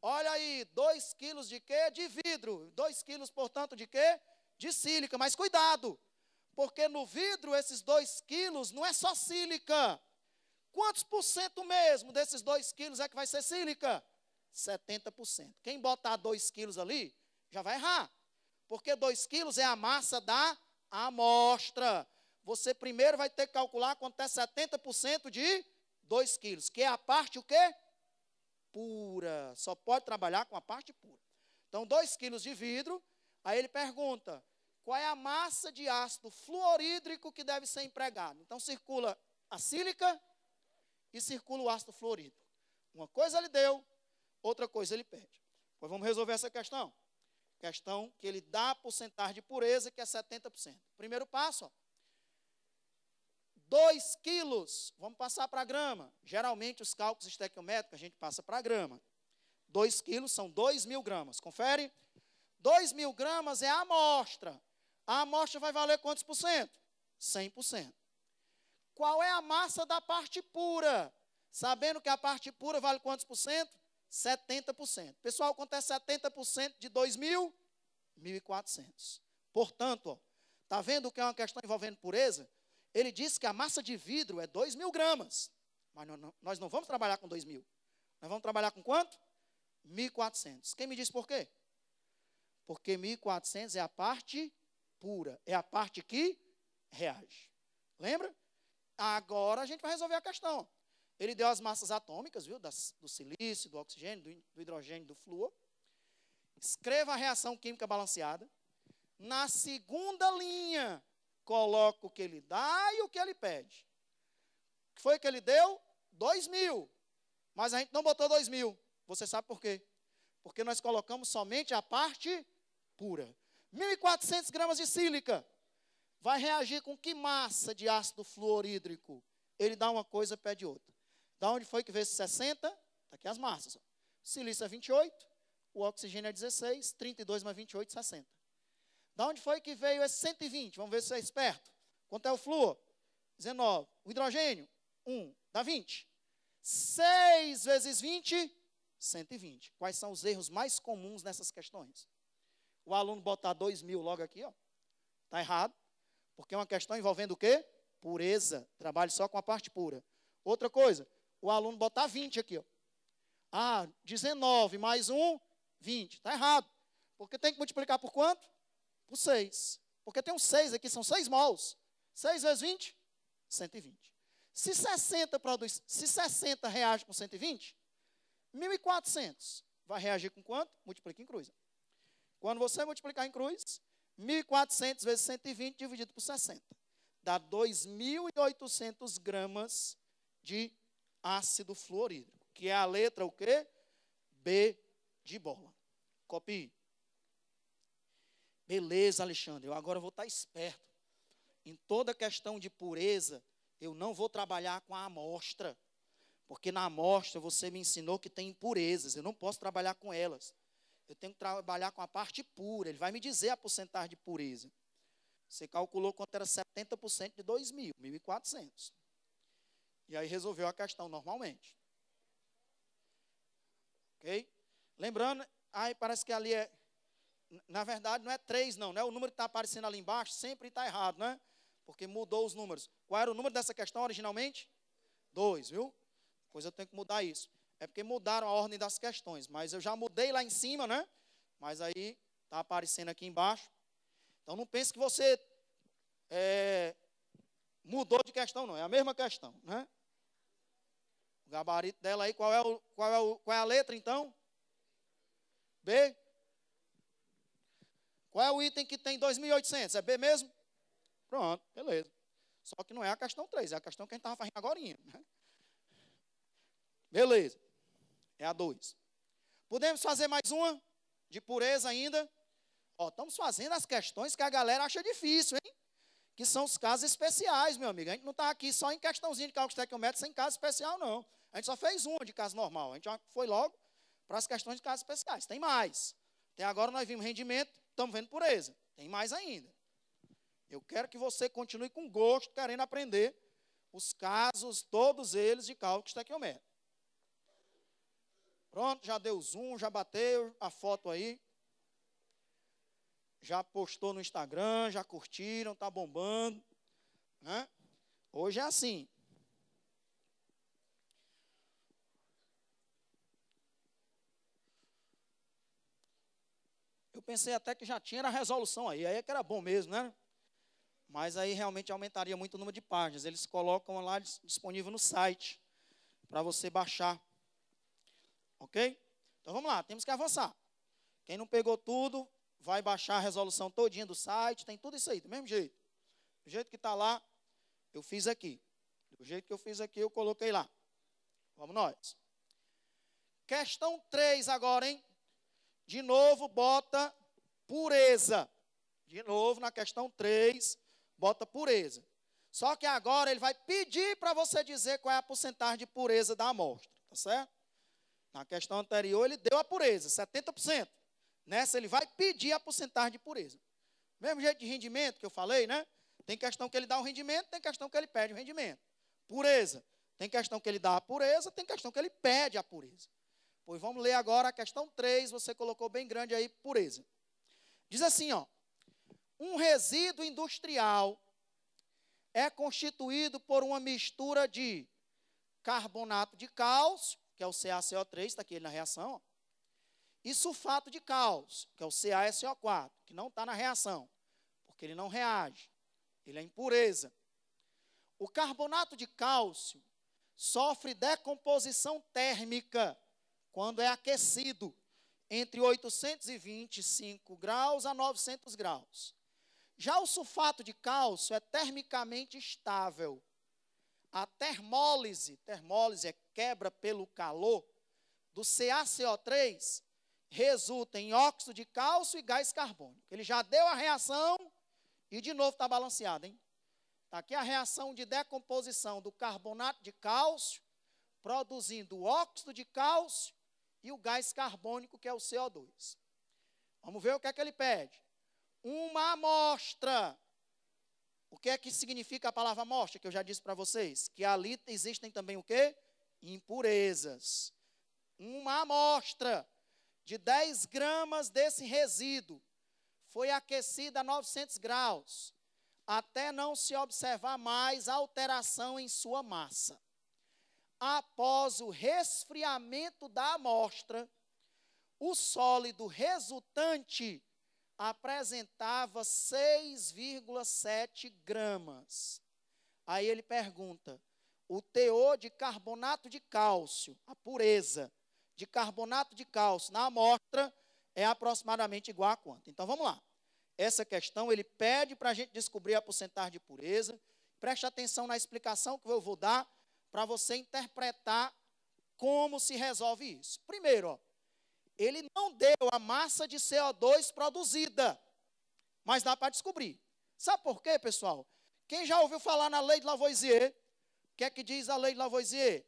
Speaker 1: Olha aí, 2 quilos de quê? De vidro. 2 quilos, portanto, de quê? De sílica. Mas cuidado, porque no vidro esses 2 quilos não é só sílica. Quantos por cento mesmo desses 2 quilos é que vai ser sílica? 70%. Quem botar 2 quilos ali, já vai errar porque 2 quilos é a massa da amostra. Você primeiro vai ter que calcular quanto é 70% de 2 quilos, que é a parte o quê? Pura. Só pode trabalhar com a parte pura. Então, 2 quilos de vidro, aí ele pergunta, qual é a massa de ácido fluorídrico que deve ser empregado? Então, circula a sílica e circula o ácido fluorídrico. Uma coisa ele deu, outra coisa ele pede. Pois vamos resolver essa questão. Questão que ele dá a porcentagem de pureza, que é 70%. Primeiro passo, 2 quilos, vamos passar para grama. Geralmente, os cálculos estequiométricos a gente passa para grama. 2 quilos são 2 mil gramas, confere? 2 mil gramas é a amostra. A amostra vai valer quantos por cento? 100%. Qual é a massa da parte pura? Sabendo que a parte pura vale quantos por cento? 70%. Pessoal, quanto é 70% de 2.000? 1.400. Portanto, está vendo que é uma questão envolvendo pureza? Ele disse que a massa de vidro é 2.000 mil gramas. Mas não, nós não vamos trabalhar com 2.000. mil. Nós vamos trabalhar com quanto? 1.400. Quem me diz por quê? Porque 1.400 é a parte pura, é a parte que reage. Lembra? Agora a gente vai resolver a questão. Ele deu as massas atômicas, viu? Das, do silício, do oxigênio, do, do hidrogênio, do flúor. Escreva a reação química balanceada. Na segunda linha, coloca o que ele dá e o que ele pede. O que foi que ele deu? Dois mil. Mas a gente não botou dois mil. Você sabe por quê? Porque nós colocamos somente a parte pura. 1.400 gramas de sílica. Vai reagir com que massa de ácido fluorídrico? Ele dá uma coisa, pede outra. Da onde foi que veio esses 60? Está aqui as massas. Ó. Silício é 28, o oxigênio é 16, 32 mais 28, 60. Da onde foi que veio esse 120? Vamos ver se você é esperto. Quanto é o flúor? 19. O hidrogênio? 1. Dá 20. 6 vezes 20, 120. Quais são os erros mais comuns nessas questões? O aluno botar 2 mil logo aqui, ó. Está errado. Porque é uma questão envolvendo o quê? Pureza. Trabalhe só com a parte pura. Outra coisa, o aluno botar 20 aqui. Ó. Ah, 19 mais 1, 20. Está errado. Porque tem que multiplicar por quanto? Por 6. Porque tem um 6 aqui, são 6 mols. 6 vezes 20, 120. Se 60 produz, se 60 reage com 120, 1400 vai reagir com quanto? Multiplica em cruz. Quando você multiplicar em cruz, 1400 vezes 120 dividido por 60 dá 2.800 gramas de ácido fluorídrico, que é a letra o quê? B de bola. Copie. Beleza, Alexandre, eu agora vou estar esperto. Em toda questão de pureza, eu não vou trabalhar com a amostra, porque na amostra você me ensinou que tem impurezas, eu não posso trabalhar com elas. Eu tenho que trabalhar com a parte pura, ele vai me dizer a porcentagem de pureza. Você calculou quanto era 70% de 2.000, mil, 1.400. E aí resolveu a questão normalmente. Ok? Lembrando, aí parece que ali é. Na verdade, não é 3, não, né? O número que está aparecendo ali embaixo sempre está errado, né? Porque mudou os números. Qual era o número dessa questão originalmente? 2, viu? Pois eu tenho que mudar isso. É porque mudaram a ordem das questões, mas eu já mudei lá em cima, né? Mas aí está aparecendo aqui embaixo. Então não pense que você é, mudou de questão, não. É a mesma questão, né? O gabarito dela aí, qual é, o, qual é, o, qual é a letra então? B. Qual é o item que tem 2.800? É B mesmo? Pronto, beleza. Só que não é a questão 3, é a questão que a gente estava fazendo agora. Né? Beleza. É a 2. Podemos fazer mais uma? De pureza ainda? Ó, estamos fazendo as questões que a galera acha difícil, hein? Que são os casos especiais, meu amigo. A gente não está aqui só em questãozinha de cálculo estequiométrico sem caso especial, não. A gente só fez uma de caso normal. A gente foi logo para as questões de casos especiais. Tem mais. Até agora nós vimos rendimento, estamos vendo pureza. Tem mais ainda. Eu quero que você continue com gosto, querendo aprender os casos, todos eles, de cálculo estequiométrico. Pronto, já deu zoom, já bateu a foto aí. Já postou no Instagram, já curtiram, tá bombando. Né? Hoje é assim. pensei até que já tinha a resolução aí, aí é que era bom mesmo, né? Mas aí realmente aumentaria muito o número de páginas. Eles colocam lá disponível no site para você baixar. Ok? Então vamos lá, temos que avançar. Quem não pegou tudo, vai baixar a resolução todinha do site, tem tudo isso aí, do mesmo jeito. Do jeito que está lá, eu fiz aqui. Do jeito que eu fiz aqui, eu coloquei lá. Vamos nós. Questão 3 agora, hein? De novo, bota pureza. De novo, na questão 3, bota pureza. Só que agora ele vai pedir para você dizer qual é a porcentagem de pureza da amostra, tá certo? Na questão anterior ele deu a pureza, 70%. Nessa ele vai pedir a porcentagem de pureza. Mesmo jeito de rendimento que eu falei, né? Tem questão que ele dá o um rendimento, tem questão que ele pede o rendimento. Pureza. Tem questão que ele dá a pureza, tem questão que ele pede a pureza. Pois vamos ler agora a questão 3, você colocou bem grande aí, pureza. Diz assim, ó: Um resíduo industrial é constituído por uma mistura de carbonato de cálcio, que é o CaCO3, está aqui na reação, ó, e sulfato de cálcio, que é o CaSO4, que não está na reação, porque ele não reage, ele é impureza. O carbonato de cálcio sofre decomposição térmica quando é aquecido entre 825 graus a 900 graus. Já o sulfato de cálcio é termicamente estável. A termólise, termólise é quebra pelo calor, do CaCO3 resulta em óxido de cálcio e gás carbônico. Ele já deu a reação e de novo está balanceado, hein? Está aqui a reação de decomposição do carbonato de cálcio, produzindo óxido de cálcio e o gás carbônico, que é o CO2. Vamos ver o que é que ele pede. Uma amostra. O que é que significa a palavra amostra, que eu já disse para vocês? Que ali existem também o quê? Impurezas. Uma amostra de 10 gramas desse resíduo foi aquecida a 900 graus, até não se observar mais alteração em sua massa após o resfriamento da amostra, o sólido resultante apresentava 6,7 gramas. Aí ele pergunta: o teor de carbonato de cálcio, a pureza de carbonato de cálcio na amostra é aproximadamente igual a quanto? Então vamos lá. Essa questão ele pede para a gente descobrir a porcentagem de pureza. Preste atenção na explicação que eu vou dar para você interpretar como se resolve isso. Primeiro, ó, ele não deu a massa de CO2 produzida, mas dá para descobrir. Sabe por quê, pessoal? Quem já ouviu falar na lei de Lavoisier? O que é que diz a lei de Lavoisier?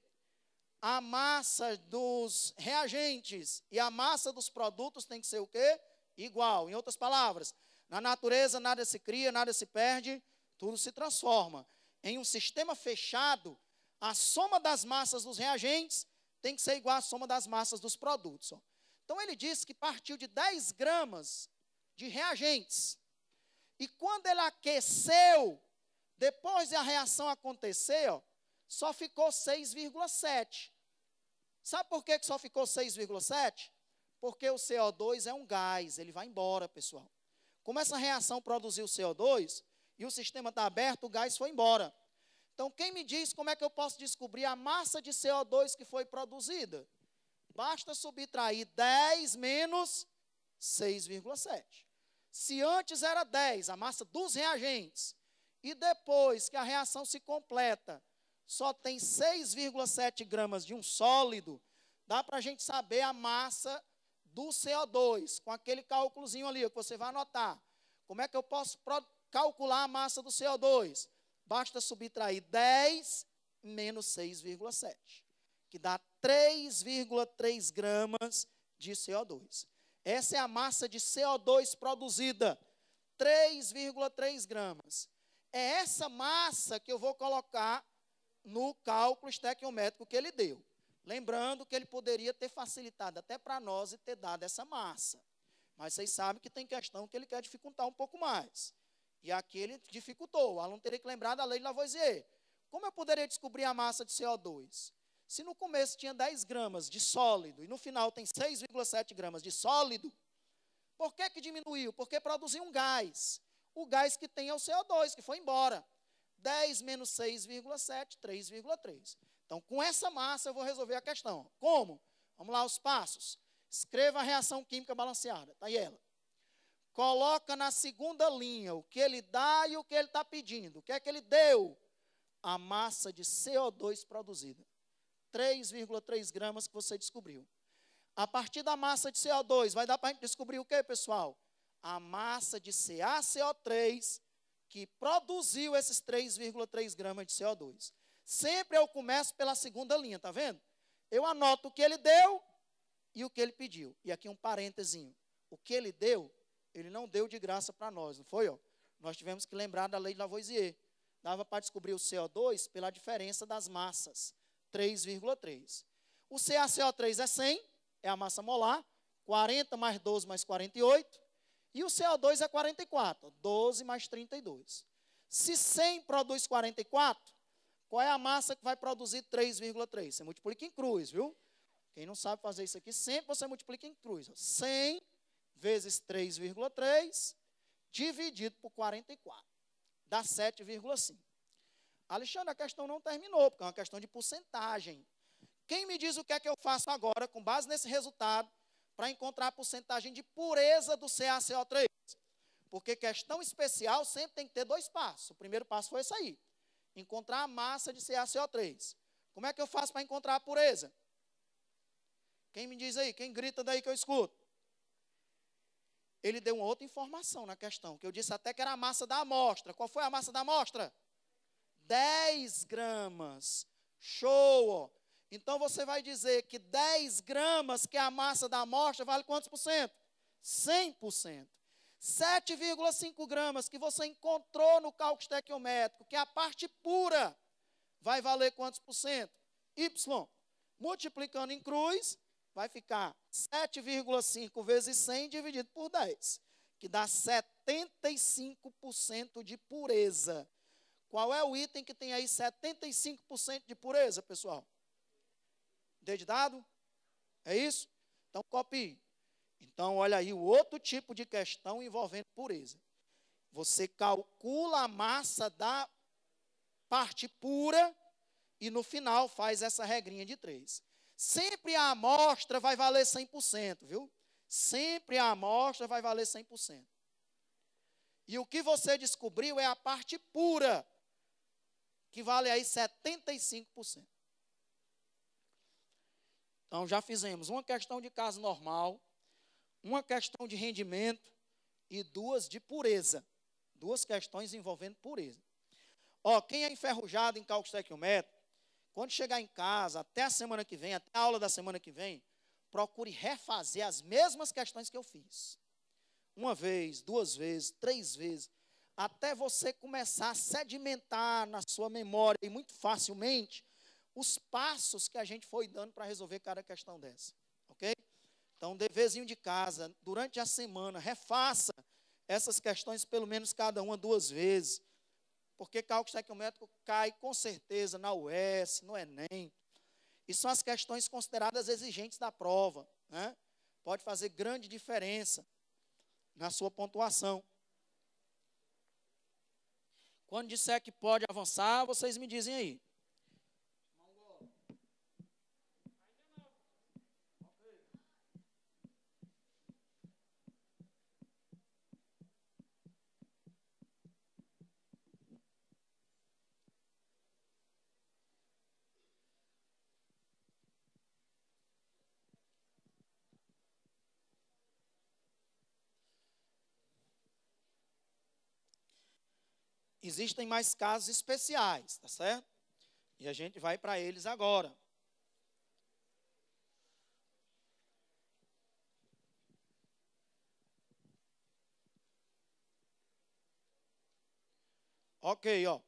Speaker 1: A massa dos reagentes e a massa dos produtos tem que ser o quê? Igual. Em outras palavras, na natureza nada se cria, nada se perde, tudo se transforma. Em um sistema fechado, a soma das massas dos reagentes tem que ser igual à soma das massas dos produtos. Ó. Então ele disse que partiu de 10 gramas de reagentes. E quando ele aqueceu, depois da reação acontecer, ó, só ficou 6,7. Sabe por que, que só ficou 6,7? Porque o CO2 é um gás, ele vai embora, pessoal. Como essa reação produziu CO2 e o sistema está aberto, o gás foi embora. Então, quem me diz como é que eu posso descobrir a massa de CO2 que foi produzida? Basta subtrair 10 menos 6,7. Se antes era 10, a massa dos reagentes, e depois que a reação se completa, só tem 6,7 gramas de um sólido, dá para a gente saber a massa do CO2, com aquele cálculozinho ali que você vai anotar. Como é que eu posso calcular a massa do CO2? Basta subtrair 10 menos 6,7, que dá 3,3 gramas de CO2. Essa é a massa de CO2 produzida, 3,3 gramas. É essa massa que eu vou colocar no cálculo estequiométrico que ele deu. Lembrando que ele poderia ter facilitado até para nós e ter dado essa massa. Mas vocês sabem que tem questão que ele quer dificultar um pouco mais. E aqui ele dificultou. O aluno teria que lembrar da lei de Lavoisier. Como eu poderia descobrir a massa de CO2? Se no começo tinha 10 gramas de sólido e no final tem 6,7 gramas de sólido, por que, que diminuiu? Porque produziu um gás. O gás que tem é o CO2, que foi embora. 10 menos 6,7, 3,3. Então, com essa massa, eu vou resolver a questão. Como? Vamos lá, os passos. Escreva a reação química balanceada. Está aí ela coloca na segunda linha o que ele dá e o que ele está pedindo. O que é que ele deu? A massa de CO2 produzida. 3,3 gramas que você descobriu. A partir da massa de CO2, vai dar para a gente descobrir o que, pessoal? A massa de CaCO3 que produziu esses 3,3 gramas de CO2. Sempre eu começo pela segunda linha, tá vendo? Eu anoto o que ele deu e o que ele pediu. E aqui um parentezinho. O que ele deu ele não deu de graça para nós, não foi? Ó? Nós tivemos que lembrar da lei de Lavoisier. Dava para descobrir o CO2 pela diferença das massas, 3,3. O CaCO3 é 100, é a massa molar, 40 mais 12 mais 48. E o CO2 é 44, 12 mais 32. Se 100 produz 44, qual é a massa que vai produzir 3,3? Você multiplica em cruz, viu? Quem não sabe fazer isso aqui, sempre você multiplica em cruz. 100 vezes 3,3 dividido por 44. Dá 7,5. Alexandre, a questão não terminou, porque é uma questão de porcentagem. Quem me diz o que é que eu faço agora, com base nesse resultado, para encontrar a porcentagem de pureza do CaCO3? Porque questão especial sempre tem que ter dois passos. O primeiro passo foi isso aí: encontrar a massa de CaCO3. Como é que eu faço para encontrar a pureza? Quem me diz aí? Quem grita daí que eu escuto? ele deu uma outra informação na questão, que eu disse até que era a massa da amostra. Qual foi a massa da amostra? 10 gramas. Show! Então você vai dizer que 10 gramas, que é a massa da amostra, vale quantos por cento? 100%. 7,5 gramas que você encontrou no cálculo estequiométrico, que é a parte pura, vai valer quantos por cento? Y. Multiplicando em cruz, vai ficar 7,5 vezes 100 dividido por 10, que dá 75% de pureza. Qual é o item que tem aí 75% de pureza, pessoal? Dedidado? É isso? Então copie. Então olha aí o outro tipo de questão envolvendo pureza. Você calcula a massa da parte pura e no final faz essa regrinha de três. Sempre a amostra vai valer 100%, viu? Sempre a amostra vai valer 100%. E o que você descobriu é a parte pura, que vale aí 75%. Então já fizemos uma questão de caso normal, uma questão de rendimento e duas de pureza. Duas questões envolvendo pureza. Ó, quem é enferrujado em cálculo estequiométrico quando chegar em casa, até a semana que vem, até a aula da semana que vem, procure refazer as mesmas questões que eu fiz. Uma vez, duas vezes, três vezes, até você começar a sedimentar na sua memória e muito facilmente os passos que a gente foi dando para resolver cada questão dessa, ok? Então, devezinho de casa, durante a semana, refaça essas questões pelo menos cada uma duas vezes. Porque cálculo estequiométrico cai com certeza na UES, no Enem. E são as questões consideradas exigentes da prova. Né? Pode fazer grande diferença na sua pontuação. Quando disser que pode avançar, vocês me dizem aí. Existem mais casos especiais, tá certo? E a gente vai para eles agora. Ok, ó.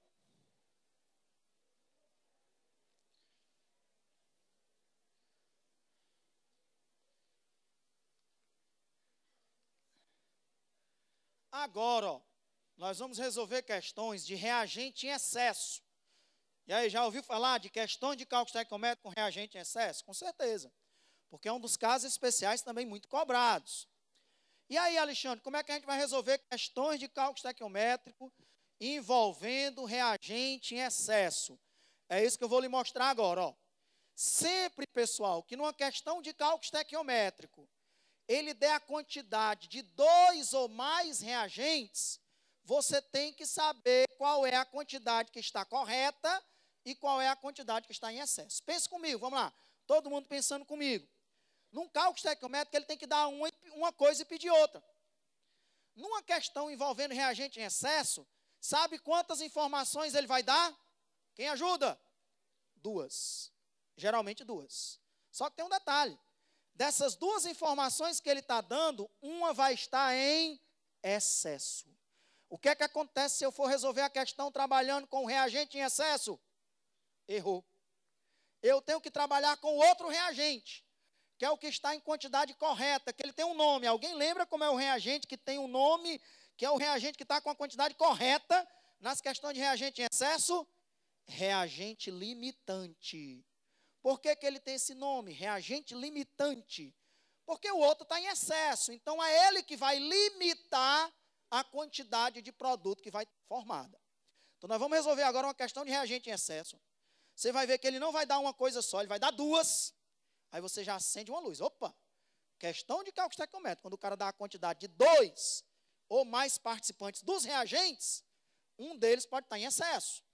Speaker 1: Agora, ó nós vamos resolver questões de reagente em excesso. E aí, já ouviu falar de questão de cálculo estequiométrico com reagente em excesso? Com certeza, porque é um dos casos especiais também muito cobrados. E aí, Alexandre, como é que a gente vai resolver questões de cálculo estequiométrico envolvendo reagente em excesso? É isso que eu vou lhe mostrar agora. Ó. Sempre, pessoal, que numa questão de cálculo estequiométrico, ele der a quantidade de dois ou mais reagentes, você tem que saber qual é a quantidade que está correta e qual é a quantidade que está em excesso. Pense comigo, vamos lá. Todo mundo pensando comigo. Num cálculo estequiométrico, ele tem que dar uma, uma coisa e pedir outra. Numa questão envolvendo reagente em excesso, sabe quantas informações ele vai dar? Quem ajuda? Duas. Geralmente duas. Só que tem um detalhe. Dessas duas informações que ele está dando, uma vai estar em excesso. O que é que acontece se eu for resolver a questão trabalhando com o reagente em excesso? Errou. Eu tenho que trabalhar com outro reagente, que é o que está em quantidade correta, que ele tem um nome. Alguém lembra como é o reagente que tem um nome, que é o reagente que está com a quantidade correta nas questões de reagente em excesso? Reagente limitante. Por que, que ele tem esse nome? Reagente limitante. Porque o outro está em excesso. Então é ele que vai limitar a quantidade de produto que vai formada. Então nós vamos resolver agora uma questão de reagente em excesso. Você vai ver que ele não vai dar uma coisa só, ele vai dar duas. Aí você já acende uma luz. Opa! Questão de cálculo estequiométrico. Quando o cara dá a quantidade de dois ou mais participantes dos reagentes, um deles pode estar em excesso.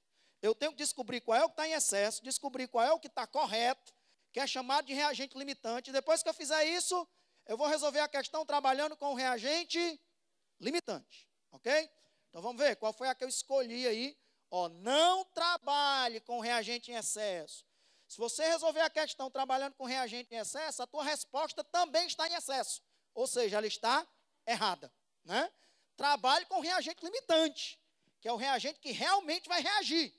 Speaker 1: Eu tenho que descobrir qual é o que está em excesso, descobrir qual é o que está correto, que é chamado de reagente limitante. Depois que eu fizer isso, eu vou resolver a questão trabalhando com o reagente limitante, ok? Então vamos ver qual foi a que eu escolhi aí. Ó, não trabalhe com reagente em excesso. Se você resolver a questão trabalhando com reagente em excesso, a tua resposta também está em excesso. Ou seja, ela está errada, né? Trabalhe com reagente limitante, que é o reagente que realmente vai reagir.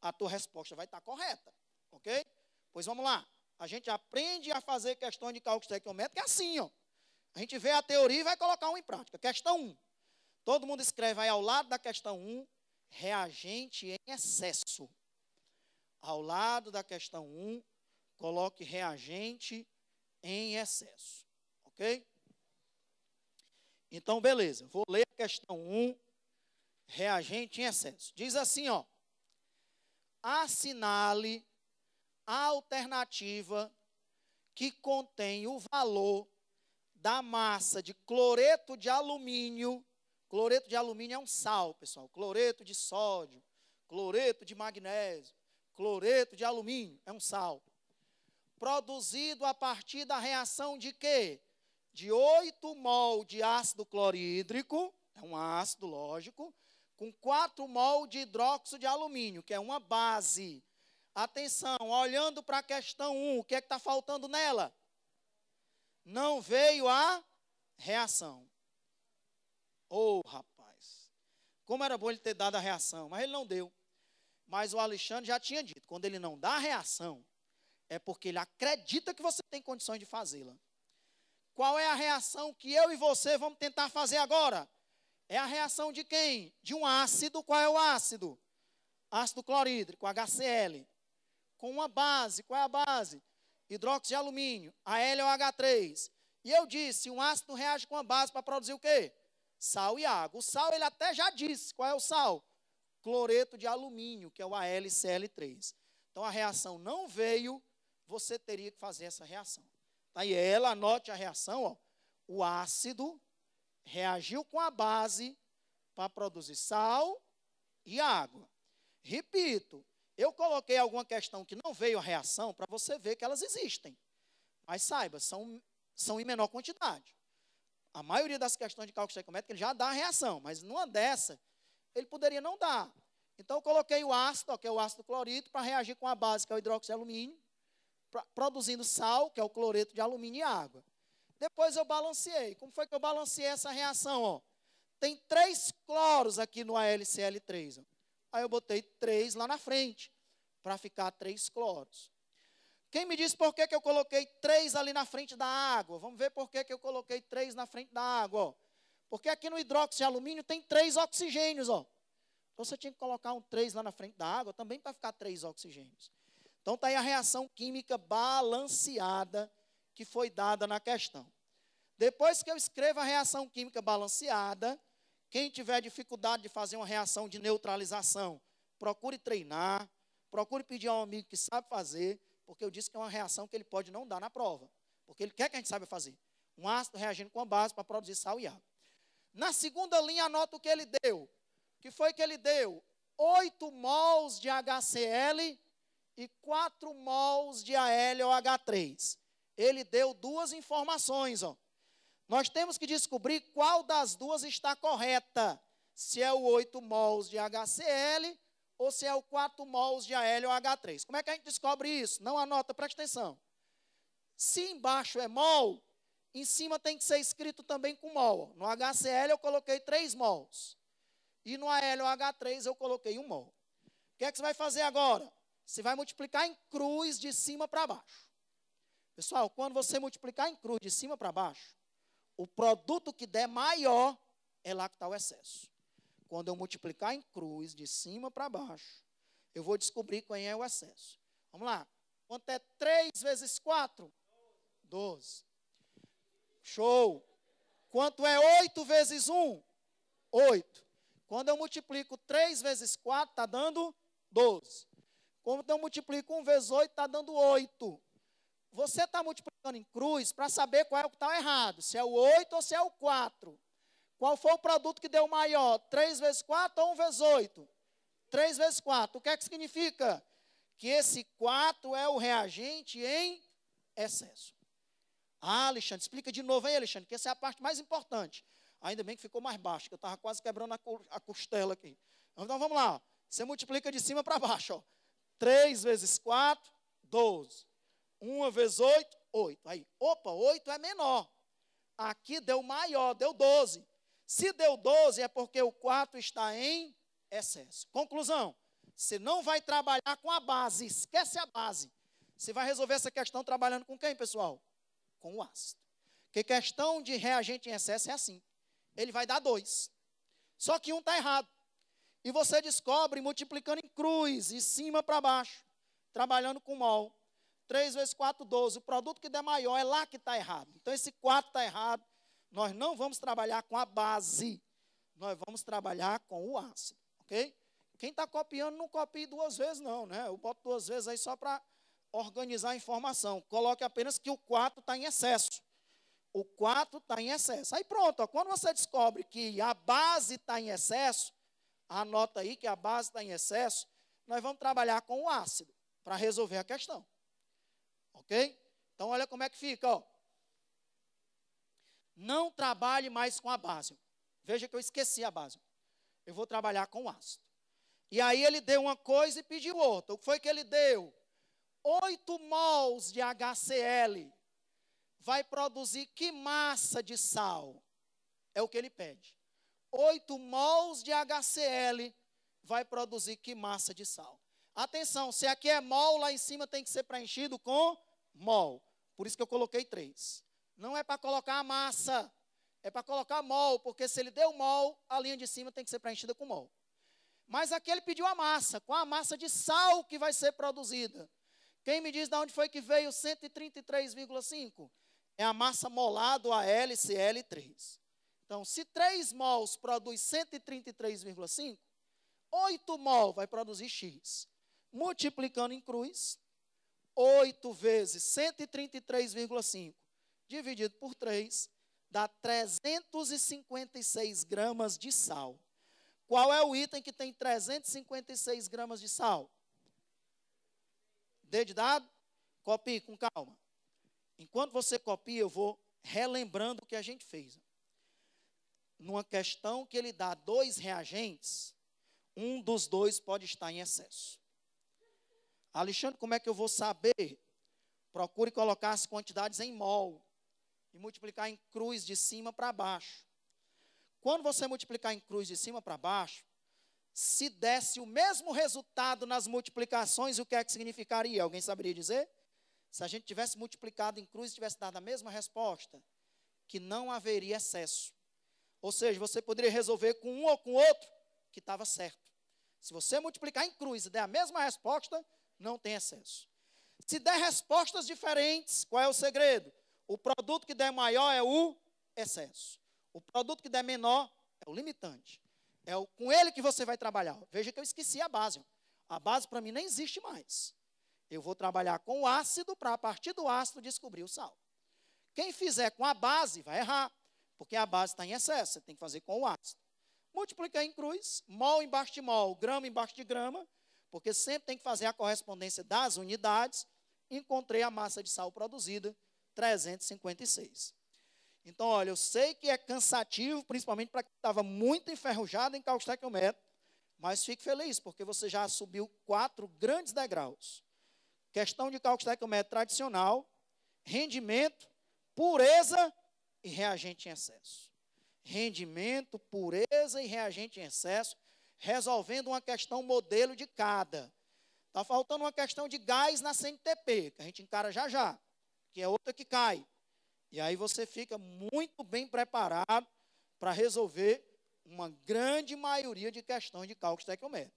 Speaker 1: A tua resposta vai estar correta, ok? Pois vamos lá. A gente aprende a fazer questões de cálculo estequiométrico é assim, ó. A gente vê a teoria e vai colocar um em prática. Questão 1. Um. Todo mundo escreve aí ao lado da questão 1, um, reagente em excesso. Ao lado da questão 1, um, coloque reagente em excesso. Ok? Então, beleza. Vou ler a questão 1, reagente em excesso. Diz assim, ó. Assinale a alternativa que contém o valor da massa de cloreto de alumínio. Cloreto de alumínio é um sal, pessoal. Cloreto de sódio, cloreto de magnésio, cloreto de alumínio é um sal. Produzido a partir da reação de quê? De 8 mol de ácido clorídrico, é um ácido, lógico, com 4 mol de hidróxido de alumínio, que é uma base. Atenção, olhando para a questão 1, o que é que está faltando nela? não veio a reação. Ô oh, rapaz, como era bom ele ter dado a reação, mas ele não deu. Mas o Alexandre já tinha dito: quando ele não dá a reação, é porque ele acredita que você tem condições de fazê-la. Qual é a reação que eu e você vamos tentar fazer agora? É a reação de quem? De um ácido. Qual é o ácido? Ácido clorídrico, HCl. Com uma base. Qual é a base? hidróxido de alumínio, a LOH3. E eu disse, um ácido reage com a base para produzir o quê? Sal e água. O sal, ele até já disse. Qual é o sal? Cloreto de alumínio, que é o AlCl3. Então, a reação não veio, você teria que fazer essa reação. Tá? E ela, anote a reação, ó. o ácido reagiu com a base para produzir sal e água. Repito, eu coloquei alguma questão que não veio a reação para você ver que elas existem. Mas saiba, são, são em menor quantidade. A maioria das questões de cálculo estequiométrico ele já dá a reação, mas numa dessa, ele poderia não dar. Então eu coloquei o ácido, que é o ácido clorídrico, para reagir com a base, que é o hidróxido de alumínio, pra, produzindo sal, que é o cloreto de alumínio e água. Depois eu balanceei. Como foi que eu balanceei essa reação? Ó? Tem três cloros aqui no AlCl3. Ó. Aí eu botei três lá na frente para ficar três cloros. Quem me disse por que, que eu coloquei três ali na frente da água? Vamos ver por que, que eu coloquei três na frente da água. Ó. Porque aqui no hidróxido de alumínio tem três oxigênios. Ó. Então você tinha que colocar um três lá na frente da água também para ficar três oxigênios. Então está aí a reação química balanceada que foi dada na questão. Depois que eu escrevo a reação química balanceada, quem tiver dificuldade de fazer uma reação de neutralização, procure treinar, Procure pedir a um amigo que sabe fazer, porque eu disse que é uma reação que ele pode não dar na prova, porque ele quer que a gente saiba fazer. Um ácido reagindo com a base para produzir sal e água. Na segunda linha, anota o que ele deu. que foi que ele deu? 8 mols de HCl e 4 mols de ALOH3. Ele deu duas informações. Ó. Nós temos que descobrir qual das duas está correta. Se é o 8 mols de HCl ou se é o 4 mols de aélio H3. Como é que a gente descobre isso? Não anota, preste atenção. Se embaixo é mol, em cima tem que ser escrito também com mol. No HCl eu coloquei 3 mols. E no aélio H3 eu coloquei 1 mol. O que é que você vai fazer agora? Você vai multiplicar em cruz de cima para baixo. Pessoal, quando você multiplicar em cruz de cima para baixo, o produto que der maior é lá que está o excesso. Quando eu multiplicar em cruz, de cima para baixo, eu vou descobrir quem é o excesso. Vamos lá. Quanto é 3 vezes 4? 12. Show. Quanto é 8 vezes 1? 8. Quando eu multiplico 3 vezes 4, está dando 12. Quando eu multiplico 1 vezes 8, está dando 8. Você está multiplicando em cruz para saber qual é o que está errado, se é o 8 ou se é o 4. Qual foi o produto que deu maior? 3 vezes 4 ou 1 vezes 8? 3 vezes 4. O que é que significa? Que esse 4 é o reagente em excesso. Ah, Alexandre, explica de novo aí, Alexandre, que essa é a parte mais importante. Ainda bem que ficou mais baixo, que eu estava quase quebrando a costela aqui. Então vamos lá. Você multiplica de cima para baixo. Ó. 3 vezes 4, 12. 1 vezes 8, 8. Aí, opa, 8 é menor. Aqui deu maior, deu 12. Se deu 12, é porque o 4 está em excesso. Conclusão: você não vai trabalhar com a base, esquece a base. Você vai resolver essa questão trabalhando com quem, pessoal? Com o ácido. Porque questão de reagente em excesso é assim: ele vai dar dois. Só que um está errado. E você descobre multiplicando em cruz, de cima para baixo, trabalhando com mol. 3 vezes 4, 12. O produto que der maior é lá que está errado. Então esse 4 está errado, nós não vamos trabalhar com a base, nós vamos trabalhar com o ácido, ok? Quem está copiando, não copie duas vezes, não, né? Eu boto duas vezes aí só para organizar a informação. Coloque apenas que o 4 está em excesso. O 4 está em excesso. Aí pronto, ó, quando você descobre que a base está em excesso, anota aí que a base está em excesso, nós vamos trabalhar com o ácido para resolver a questão. Ok? Então, olha como é que fica. Ó. Não trabalhe mais com a base. Veja que eu esqueci a base. Eu vou trabalhar com o ácido. E aí ele deu uma coisa e pediu outra. O que foi que ele deu? 8 mols de HCl vai produzir que massa de sal? É o que ele pede. 8 mols de HCl vai produzir que massa de sal? Atenção, se aqui é mol, lá em cima tem que ser preenchido com mol. Por isso que eu coloquei 3. Não é para colocar a massa, é para colocar mol, porque se ele deu mol, a linha de cima tem que ser preenchida com mol. Mas aqui ele pediu a massa, com a massa de sal que vai ser produzida. Quem me diz de onde foi que veio 133,5? É a massa molado, a lcl 3 Então, se 3 mols produz 133,5, 8 mol vai produzir X. Multiplicando em cruz, 8 vezes 133,5 dividido por 3 dá 356 gramas de sal. Qual é o item que tem 356 gramas de sal? Dê de dado? Copie com calma. Enquanto você copia, eu vou relembrando o que a gente fez. Numa questão que ele dá dois reagentes, um dos dois pode estar em excesso. Alexandre, como é que eu vou saber? Procure colocar as quantidades em mol e multiplicar em cruz de cima para baixo. Quando você multiplicar em cruz de cima para baixo, se desse o mesmo resultado nas multiplicações, o que é que significaria? Alguém saberia dizer? Se a gente tivesse multiplicado em cruz e tivesse dado a mesma resposta, que não haveria excesso. Ou seja, você poderia resolver com um ou com outro, que estava certo. Se você multiplicar em cruz e der a mesma resposta, não tem excesso. Se der respostas diferentes, qual é o segredo? O produto que der maior é o excesso. O produto que der menor é o limitante. É o, com ele que você vai trabalhar. Veja que eu esqueci a base. A base para mim nem existe mais. Eu vou trabalhar com o ácido para, a partir do ácido, descobrir o sal. Quem fizer com a base vai errar, porque a base está em excesso. Você tem que fazer com o ácido. Multiplicar em cruz, mol embaixo de mol, grama embaixo de grama, porque sempre tem que fazer a correspondência das unidades. Encontrei a massa de sal produzida, 356. Então, olha, eu sei que é cansativo, principalmente para quem estava muito enferrujado em cálculo mas fique feliz, porque você já subiu quatro grandes degraus. Questão de cálculo tradicional, rendimento, pureza e reagente em excesso. Rendimento, pureza e reagente em excesso, resolvendo uma questão modelo de cada. Está faltando uma questão de gás na CNTP, que a gente encara já já que é outra que cai. E aí você fica muito bem preparado para resolver uma grande maioria de questões de cálculo estequiométrico.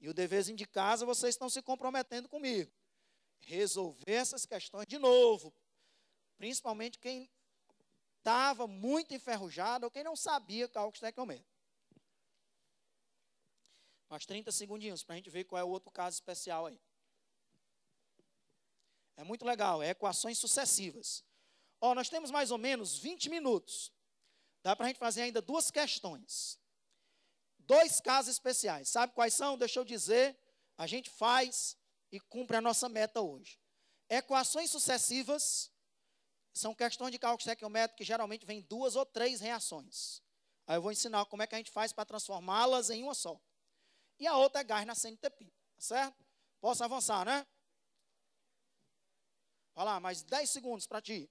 Speaker 1: E o deverzinho de casa, vocês estão se comprometendo comigo. Resolver essas questões de novo. Principalmente quem estava muito enferrujado ou quem não sabia cálculo estequiométrico. Mais 30 segundinhos para a gente ver qual é o outro caso especial aí. É muito legal, é equações sucessivas. Ó, nós temos mais ou menos 20 minutos. Dá para a gente fazer ainda duas questões. Dois casos especiais. Sabe quais são? Deixa eu dizer. A gente faz e cumpre a nossa meta hoje. Equações sucessivas são questões de cálculo estequiométrico que geralmente vem duas ou três reações. Aí eu vou ensinar como é que a gente faz para transformá-las em uma só. E a outra é gás na CNTP, certo? Posso avançar, né? Vai lá, mais 10 segundos para ti.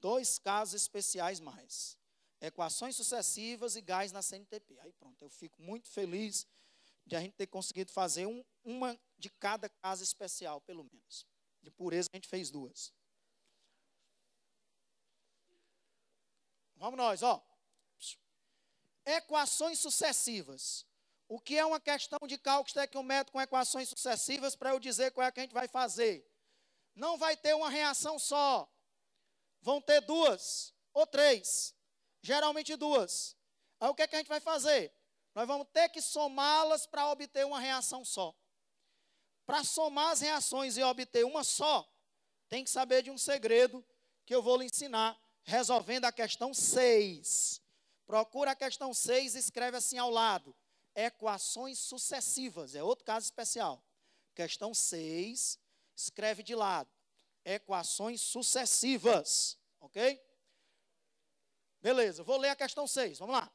Speaker 1: Dois casos especiais mais. Equações sucessivas e gás na CNTP. Aí pronto, eu fico muito feliz de a gente ter conseguido fazer um, uma de cada caso especial, pelo menos. De pureza a gente fez duas. Vamos nós, ó. Equações sucessivas. O que é uma questão de cálculo estequiométrico é com equações sucessivas para eu dizer qual é que a gente vai fazer? Não vai ter uma reação só. Vão ter duas ou três. Geralmente duas. Aí o que é que a gente vai fazer? Nós vamos ter que somá-las para obter uma reação só. Para somar as reações e obter uma só, tem que saber de um segredo que eu vou lhe ensinar resolvendo a questão 6. Procura a questão 6 e escreve assim ao lado equações sucessivas. É outro caso especial. Questão 6, escreve de lado. Equações sucessivas. Ok? Beleza, vou ler a questão 6. Vamos lá.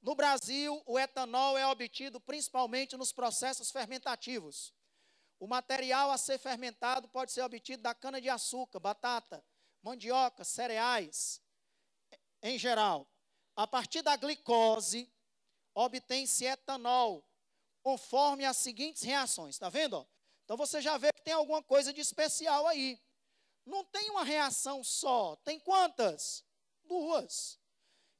Speaker 1: No Brasil, o etanol é obtido principalmente nos processos fermentativos. O material a ser fermentado pode ser obtido da cana-de-açúcar, batata, mandioca, cereais, em geral. A partir da glicose, obtém-se etanol, conforme as seguintes reações. Está vendo? Então você já vê que tem alguma coisa de especial aí. Não tem uma reação só, tem quantas? Duas.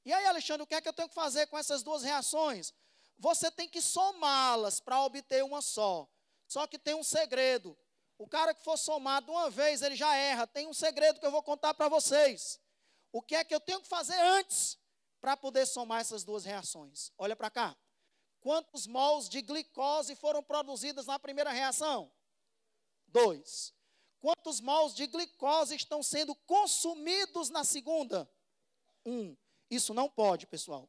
Speaker 1: E aí, Alexandre, o que é que eu tenho que fazer com essas duas reações? Você tem que somá-las para obter uma só. Só que tem um segredo. O cara que for somado uma vez, ele já erra. Tem um segredo que eu vou contar para vocês. O que é que eu tenho que fazer antes para poder somar essas duas reações. Olha para cá. Quantos mols de glicose foram produzidos na primeira reação? Dois. Quantos mols de glicose estão sendo consumidos na segunda? Um. Isso não pode, pessoal.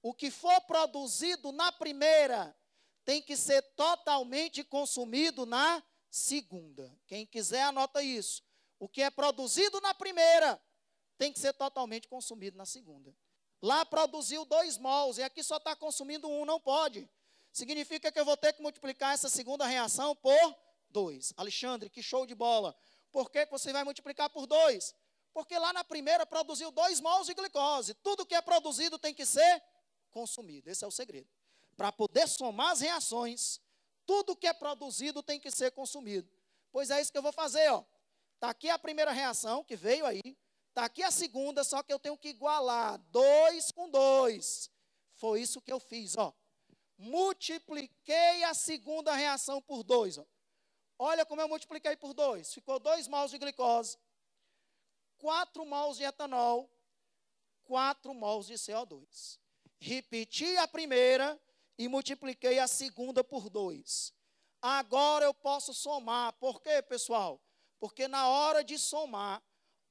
Speaker 1: O que for produzido na primeira tem que ser totalmente consumido na segunda. Quem quiser, anota isso. O que é produzido na primeira tem que ser totalmente consumido na segunda. Lá produziu dois mols e aqui só está consumindo um, não pode. Significa que eu vou ter que multiplicar essa segunda reação por dois. Alexandre, que show de bola. Por que, você vai multiplicar por dois? Porque lá na primeira produziu dois mols de glicose. Tudo que é produzido tem que ser consumido. Esse é o segredo. Para poder somar as reações, tudo que é produzido tem que ser consumido. Pois é isso que eu vou fazer, ó. Está aqui a primeira reação que veio aí. Está aqui a segunda, só que eu tenho que igualar dois com dois. Foi isso que eu fiz, ó. Multipliquei a segunda reação por dois. Ó. Olha como eu multipliquei por dois. Ficou dois mols de glicose, quatro mols de etanol, quatro mols de CO2. Repeti a primeira e multipliquei a segunda por dois. Agora eu posso somar. Por quê, pessoal? Porque na hora de somar,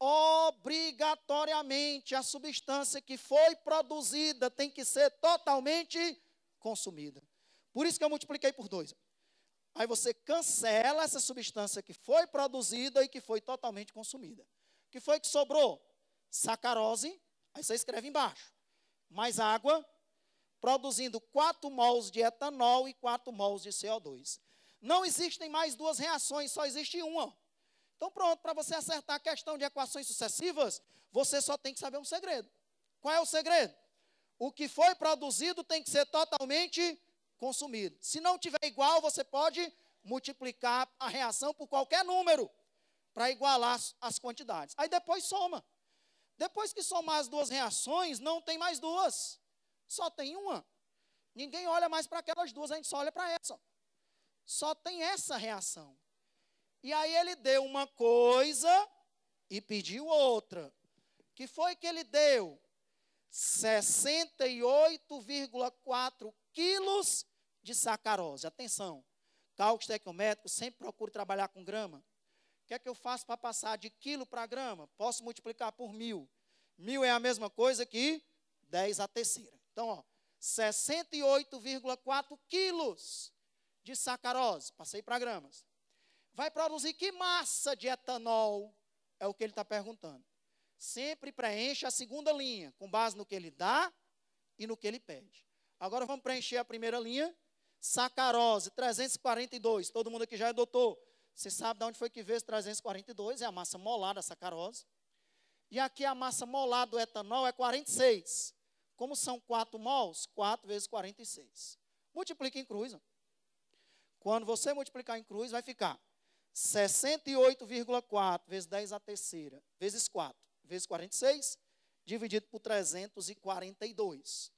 Speaker 1: obrigatoriamente a substância que foi produzida tem que ser totalmente consumida. Por isso que eu multipliquei por dois. Aí você cancela essa substância que foi produzida e que foi totalmente consumida. O que foi que sobrou? Sacarose, aí você escreve embaixo. Mais água, produzindo 4 mols de etanol e 4 mols de CO2. Não existem mais duas reações, só existe uma. Então, pronto, para você acertar a questão de equações sucessivas, você só tem que saber um segredo. Qual é o segredo? O que foi produzido tem que ser totalmente consumido. Se não tiver igual, você pode multiplicar a reação por qualquer número para igualar as quantidades. Aí depois soma. Depois que somar as duas reações, não tem mais duas. Só tem uma. Ninguém olha mais para aquelas duas, a gente só olha para essa. Só tem essa reação. E aí ele deu uma coisa e pediu outra. Que foi que ele deu? 68,4 quilos de sacarose. Atenção, cálculo tequiométricos, sempre procuro trabalhar com grama. O que é que eu faço para passar de quilo para grama? Posso multiplicar por mil. Mil é a mesma coisa que 10 a terceira. Então, ó, 68,4 quilos de sacarose. Passei para gramas vai produzir que massa de etanol? É o que ele está perguntando. Sempre preenche a segunda linha, com base no que ele dá e no que ele pede. Agora vamos preencher a primeira linha. Sacarose, 342. Todo mundo aqui já é doutor. Você sabe de onde foi que veio esse 342? É a massa molar da sacarose. E aqui a massa molar do etanol é 46. Como são 4 mols, 4 vezes 46. Multiplica em cruz. Quando você multiplicar em cruz, vai ficar 68,4 vezes 10 a terceira, vezes 4, vezes 46, dividido por 342.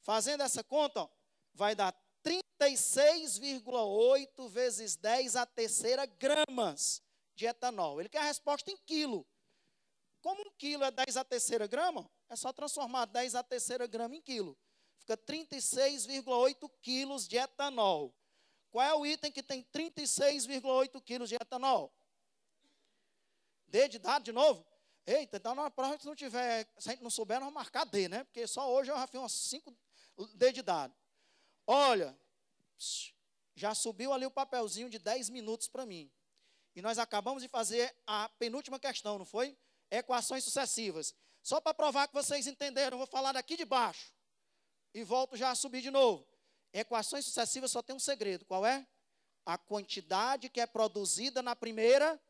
Speaker 1: Fazendo essa conta, ó, vai dar 36,8 vezes 10 a terceira gramas de etanol. Ele quer a resposta em quilo. Como um quilo é 10 a terceira grama, é só transformar 10 a terceira grama em quilo. Fica 36,8 quilos de etanol. Qual é o item que tem 36,8 quilos de etanol? D de dado de novo? Eita, então na prova se não tiver, se a gente não souber, nós vamos marcar D, né? Porque só hoje eu já fiz umas 5 D de dado. Olha, já subiu ali o papelzinho de 10 minutos para mim. E nós acabamos de fazer a penúltima questão, não foi? Equações sucessivas. Só para provar que vocês entenderam, eu vou falar daqui de baixo. E volto já a subir de novo. Equações sucessivas só tem um segredo, qual é? A quantidade que é produzida na primeira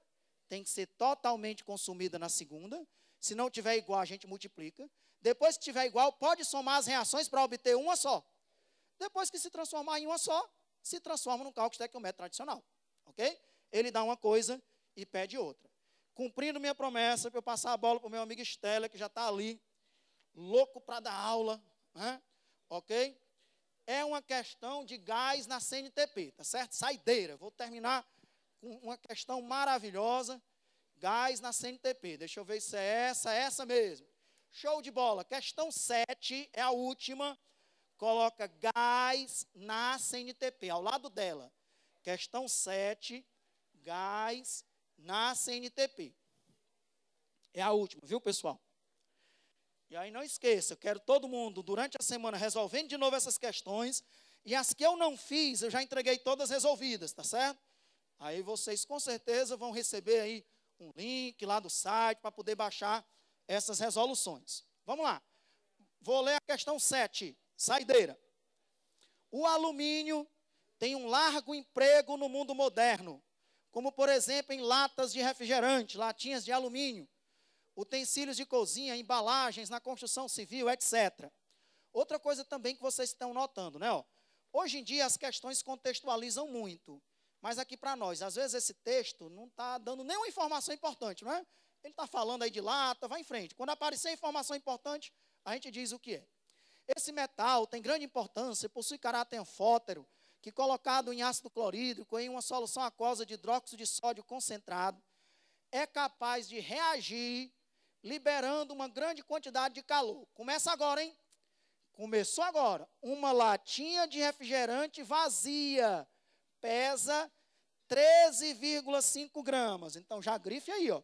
Speaker 1: tem que ser totalmente consumida na segunda. Se não tiver igual, a gente multiplica. Depois que tiver igual, pode somar as reações para obter uma só. Depois que se transformar em uma só, se transforma num cálculo estequiométrico tradicional. Ok? Ele dá uma coisa e pede outra. Cumprindo minha promessa, para eu passar a bola para o meu amigo Estela, que já está ali, louco para dar aula. Né? Ok? é uma questão de gás na CNTP, tá certo? Saideira. Vou terminar com uma questão maravilhosa. Gás na CNTP. Deixa eu ver se é essa, é essa mesmo. Show de bola. Questão 7 é a última. Coloca gás na CNTP, ao lado dela. Questão 7, gás na CNTP. É a última, viu, pessoal? E aí não esqueça, eu quero todo mundo durante a semana resolvendo de novo essas questões. E as que eu não fiz, eu já entreguei todas resolvidas, tá certo? Aí vocês com certeza vão receber aí um link lá do site para poder baixar essas resoluções. Vamos lá. Vou ler a questão 7, saideira. O alumínio tem um largo emprego no mundo moderno, como por exemplo em latas de refrigerante, latinhas de alumínio, utensílios de cozinha, embalagens na construção civil, etc. Outra coisa também que vocês estão notando, né? Ó, hoje em dia as questões contextualizam muito, mas aqui para nós, às vezes esse texto não está dando nenhuma informação importante, não é? Ele está falando aí de lata, vai em frente. Quando aparecer informação importante, a gente diz o que é. Esse metal tem grande importância, possui caráter anfótero, que colocado em ácido clorídrico em uma solução aquosa de hidróxido de sódio concentrado, é capaz de reagir liberando uma grande quantidade de calor. Começa agora, hein? Começou agora. Uma latinha de refrigerante vazia pesa 13,5 gramas. Então já grife aí, ó.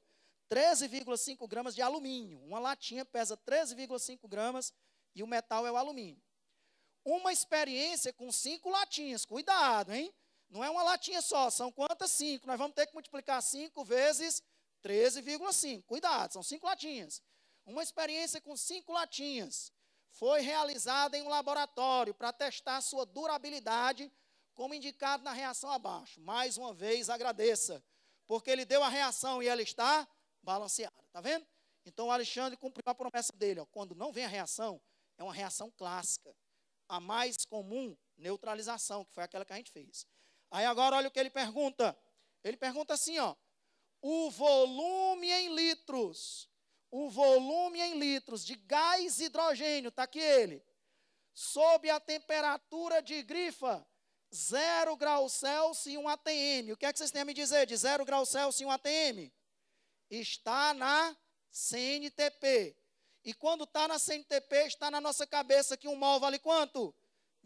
Speaker 1: 13,5 gramas de alumínio. Uma latinha pesa 13,5 gramas e o metal é o alumínio. Uma experiência com cinco latinhas. Cuidado, hein? Não é uma latinha só, são quantas? Cinco. Nós vamos ter que multiplicar cinco vezes 13,5. Cuidado, são cinco latinhas. Uma experiência com cinco latinhas foi realizada em um laboratório para testar sua durabilidade, como indicado na reação abaixo. Mais uma vez, agradeça, porque ele deu a reação e ela está balanceada. Está vendo? Então, Alexandre cumpriu a promessa dele. Ó, quando não vem a reação, é uma reação clássica. A mais comum, neutralização, que foi aquela que a gente fez. Aí agora, olha o que ele pergunta. Ele pergunta assim, ó o volume em litros, o volume em litros de gás hidrogênio, está aqui ele, sob a temperatura de grifa, 0 graus Celsius e 1 ATM. O que é que vocês têm a me dizer de 0 graus Celsius e 1 ATM? Está na CNTP. E quando está na CNTP, está na nossa cabeça que um mol vale quanto?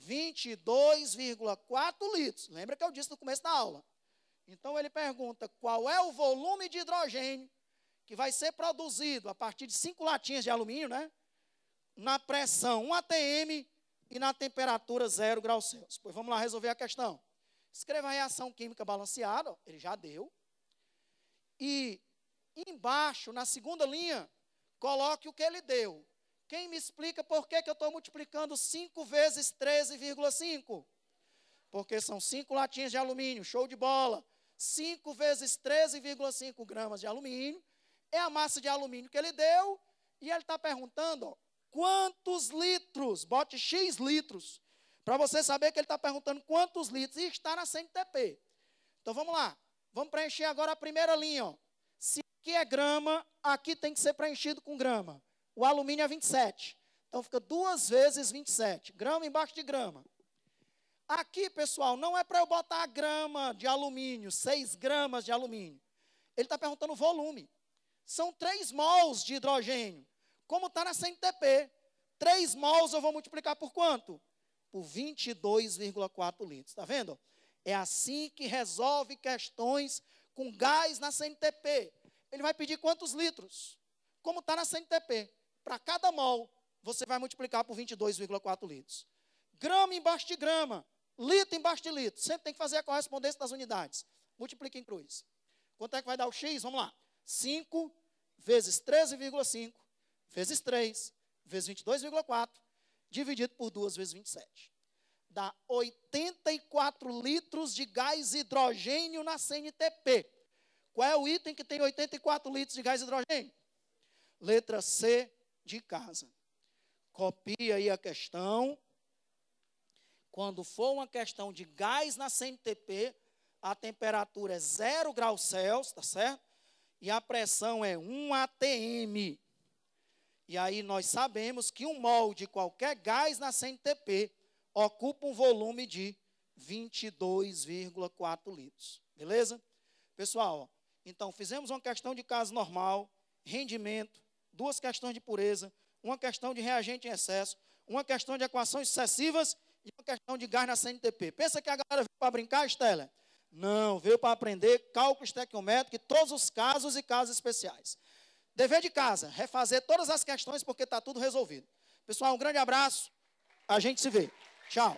Speaker 1: 22,4 litros. Lembra que eu disse no começo da aula. Então ele pergunta: qual é o volume de hidrogênio que vai ser produzido a partir de cinco latinhas de alumínio, né? Na pressão 1 atm e na temperatura 0 graus Celsius. Pois vamos lá resolver a questão. Escreva a reação química balanceada, ó, ele já deu. E embaixo, na segunda linha, coloque o que ele deu. Quem me explica por que, que eu estou multiplicando 5 vezes 13,5? Porque são 5 latinhas de alumínio, show de bola. 5 vezes 13,5 gramas de alumínio, é a massa de alumínio que ele deu, e ele está perguntando, ó, quantos litros, bote X litros, para você saber que ele está perguntando quantos litros, e está na CNTP. Então vamos lá, vamos preencher agora a primeira linha. Ó. Se aqui é grama, aqui tem que ser preenchido com grama. O alumínio é 27. Então fica duas vezes 27, grama embaixo de grama. Aqui, pessoal, não é para eu botar a grama de alumínio, 6 gramas de alumínio. Ele está perguntando o volume. São 3 mols de hidrogênio. Como está na CNTP, 3 mols eu vou multiplicar por quanto? Por 22,4 litros. Está vendo? É assim que resolve questões com gás na CNTP. Ele vai pedir quantos litros? Como está na CNTP? Para cada mol, você vai multiplicar por 22,4 litros. Grama embaixo de grama Lito embaixo de litro. Sempre tem que fazer a correspondência das unidades. Multiplique em cruz. Quanto é que vai dar o X? Vamos lá. 5 vezes 13,5 vezes 3 vezes 22,4 dividido por 2 vezes 27. Dá 84 litros de gás hidrogênio na CNTP. Qual é o item que tem 84 litros de gás hidrogênio? Letra C de casa. Copia aí a questão quando for uma questão de gás na CNTP, a temperatura é 0 graus Celsius, tá certo? E a pressão é 1 atm. E aí nós sabemos que um mol de qualquer gás na CNTP ocupa um volume de 22,4 litros. Beleza? Pessoal, então fizemos uma questão de caso normal, rendimento, duas questões de pureza, uma questão de reagente em excesso, uma questão de equações sucessivas e uma questão de gás na CNTP. Pensa que a galera veio para brincar, Estela? Não, veio para aprender cálculo estequiométrico e todos os casos e casos especiais. Dever de casa, refazer todas as questões porque está tudo resolvido. Pessoal, um grande abraço. A gente se vê. Tchau.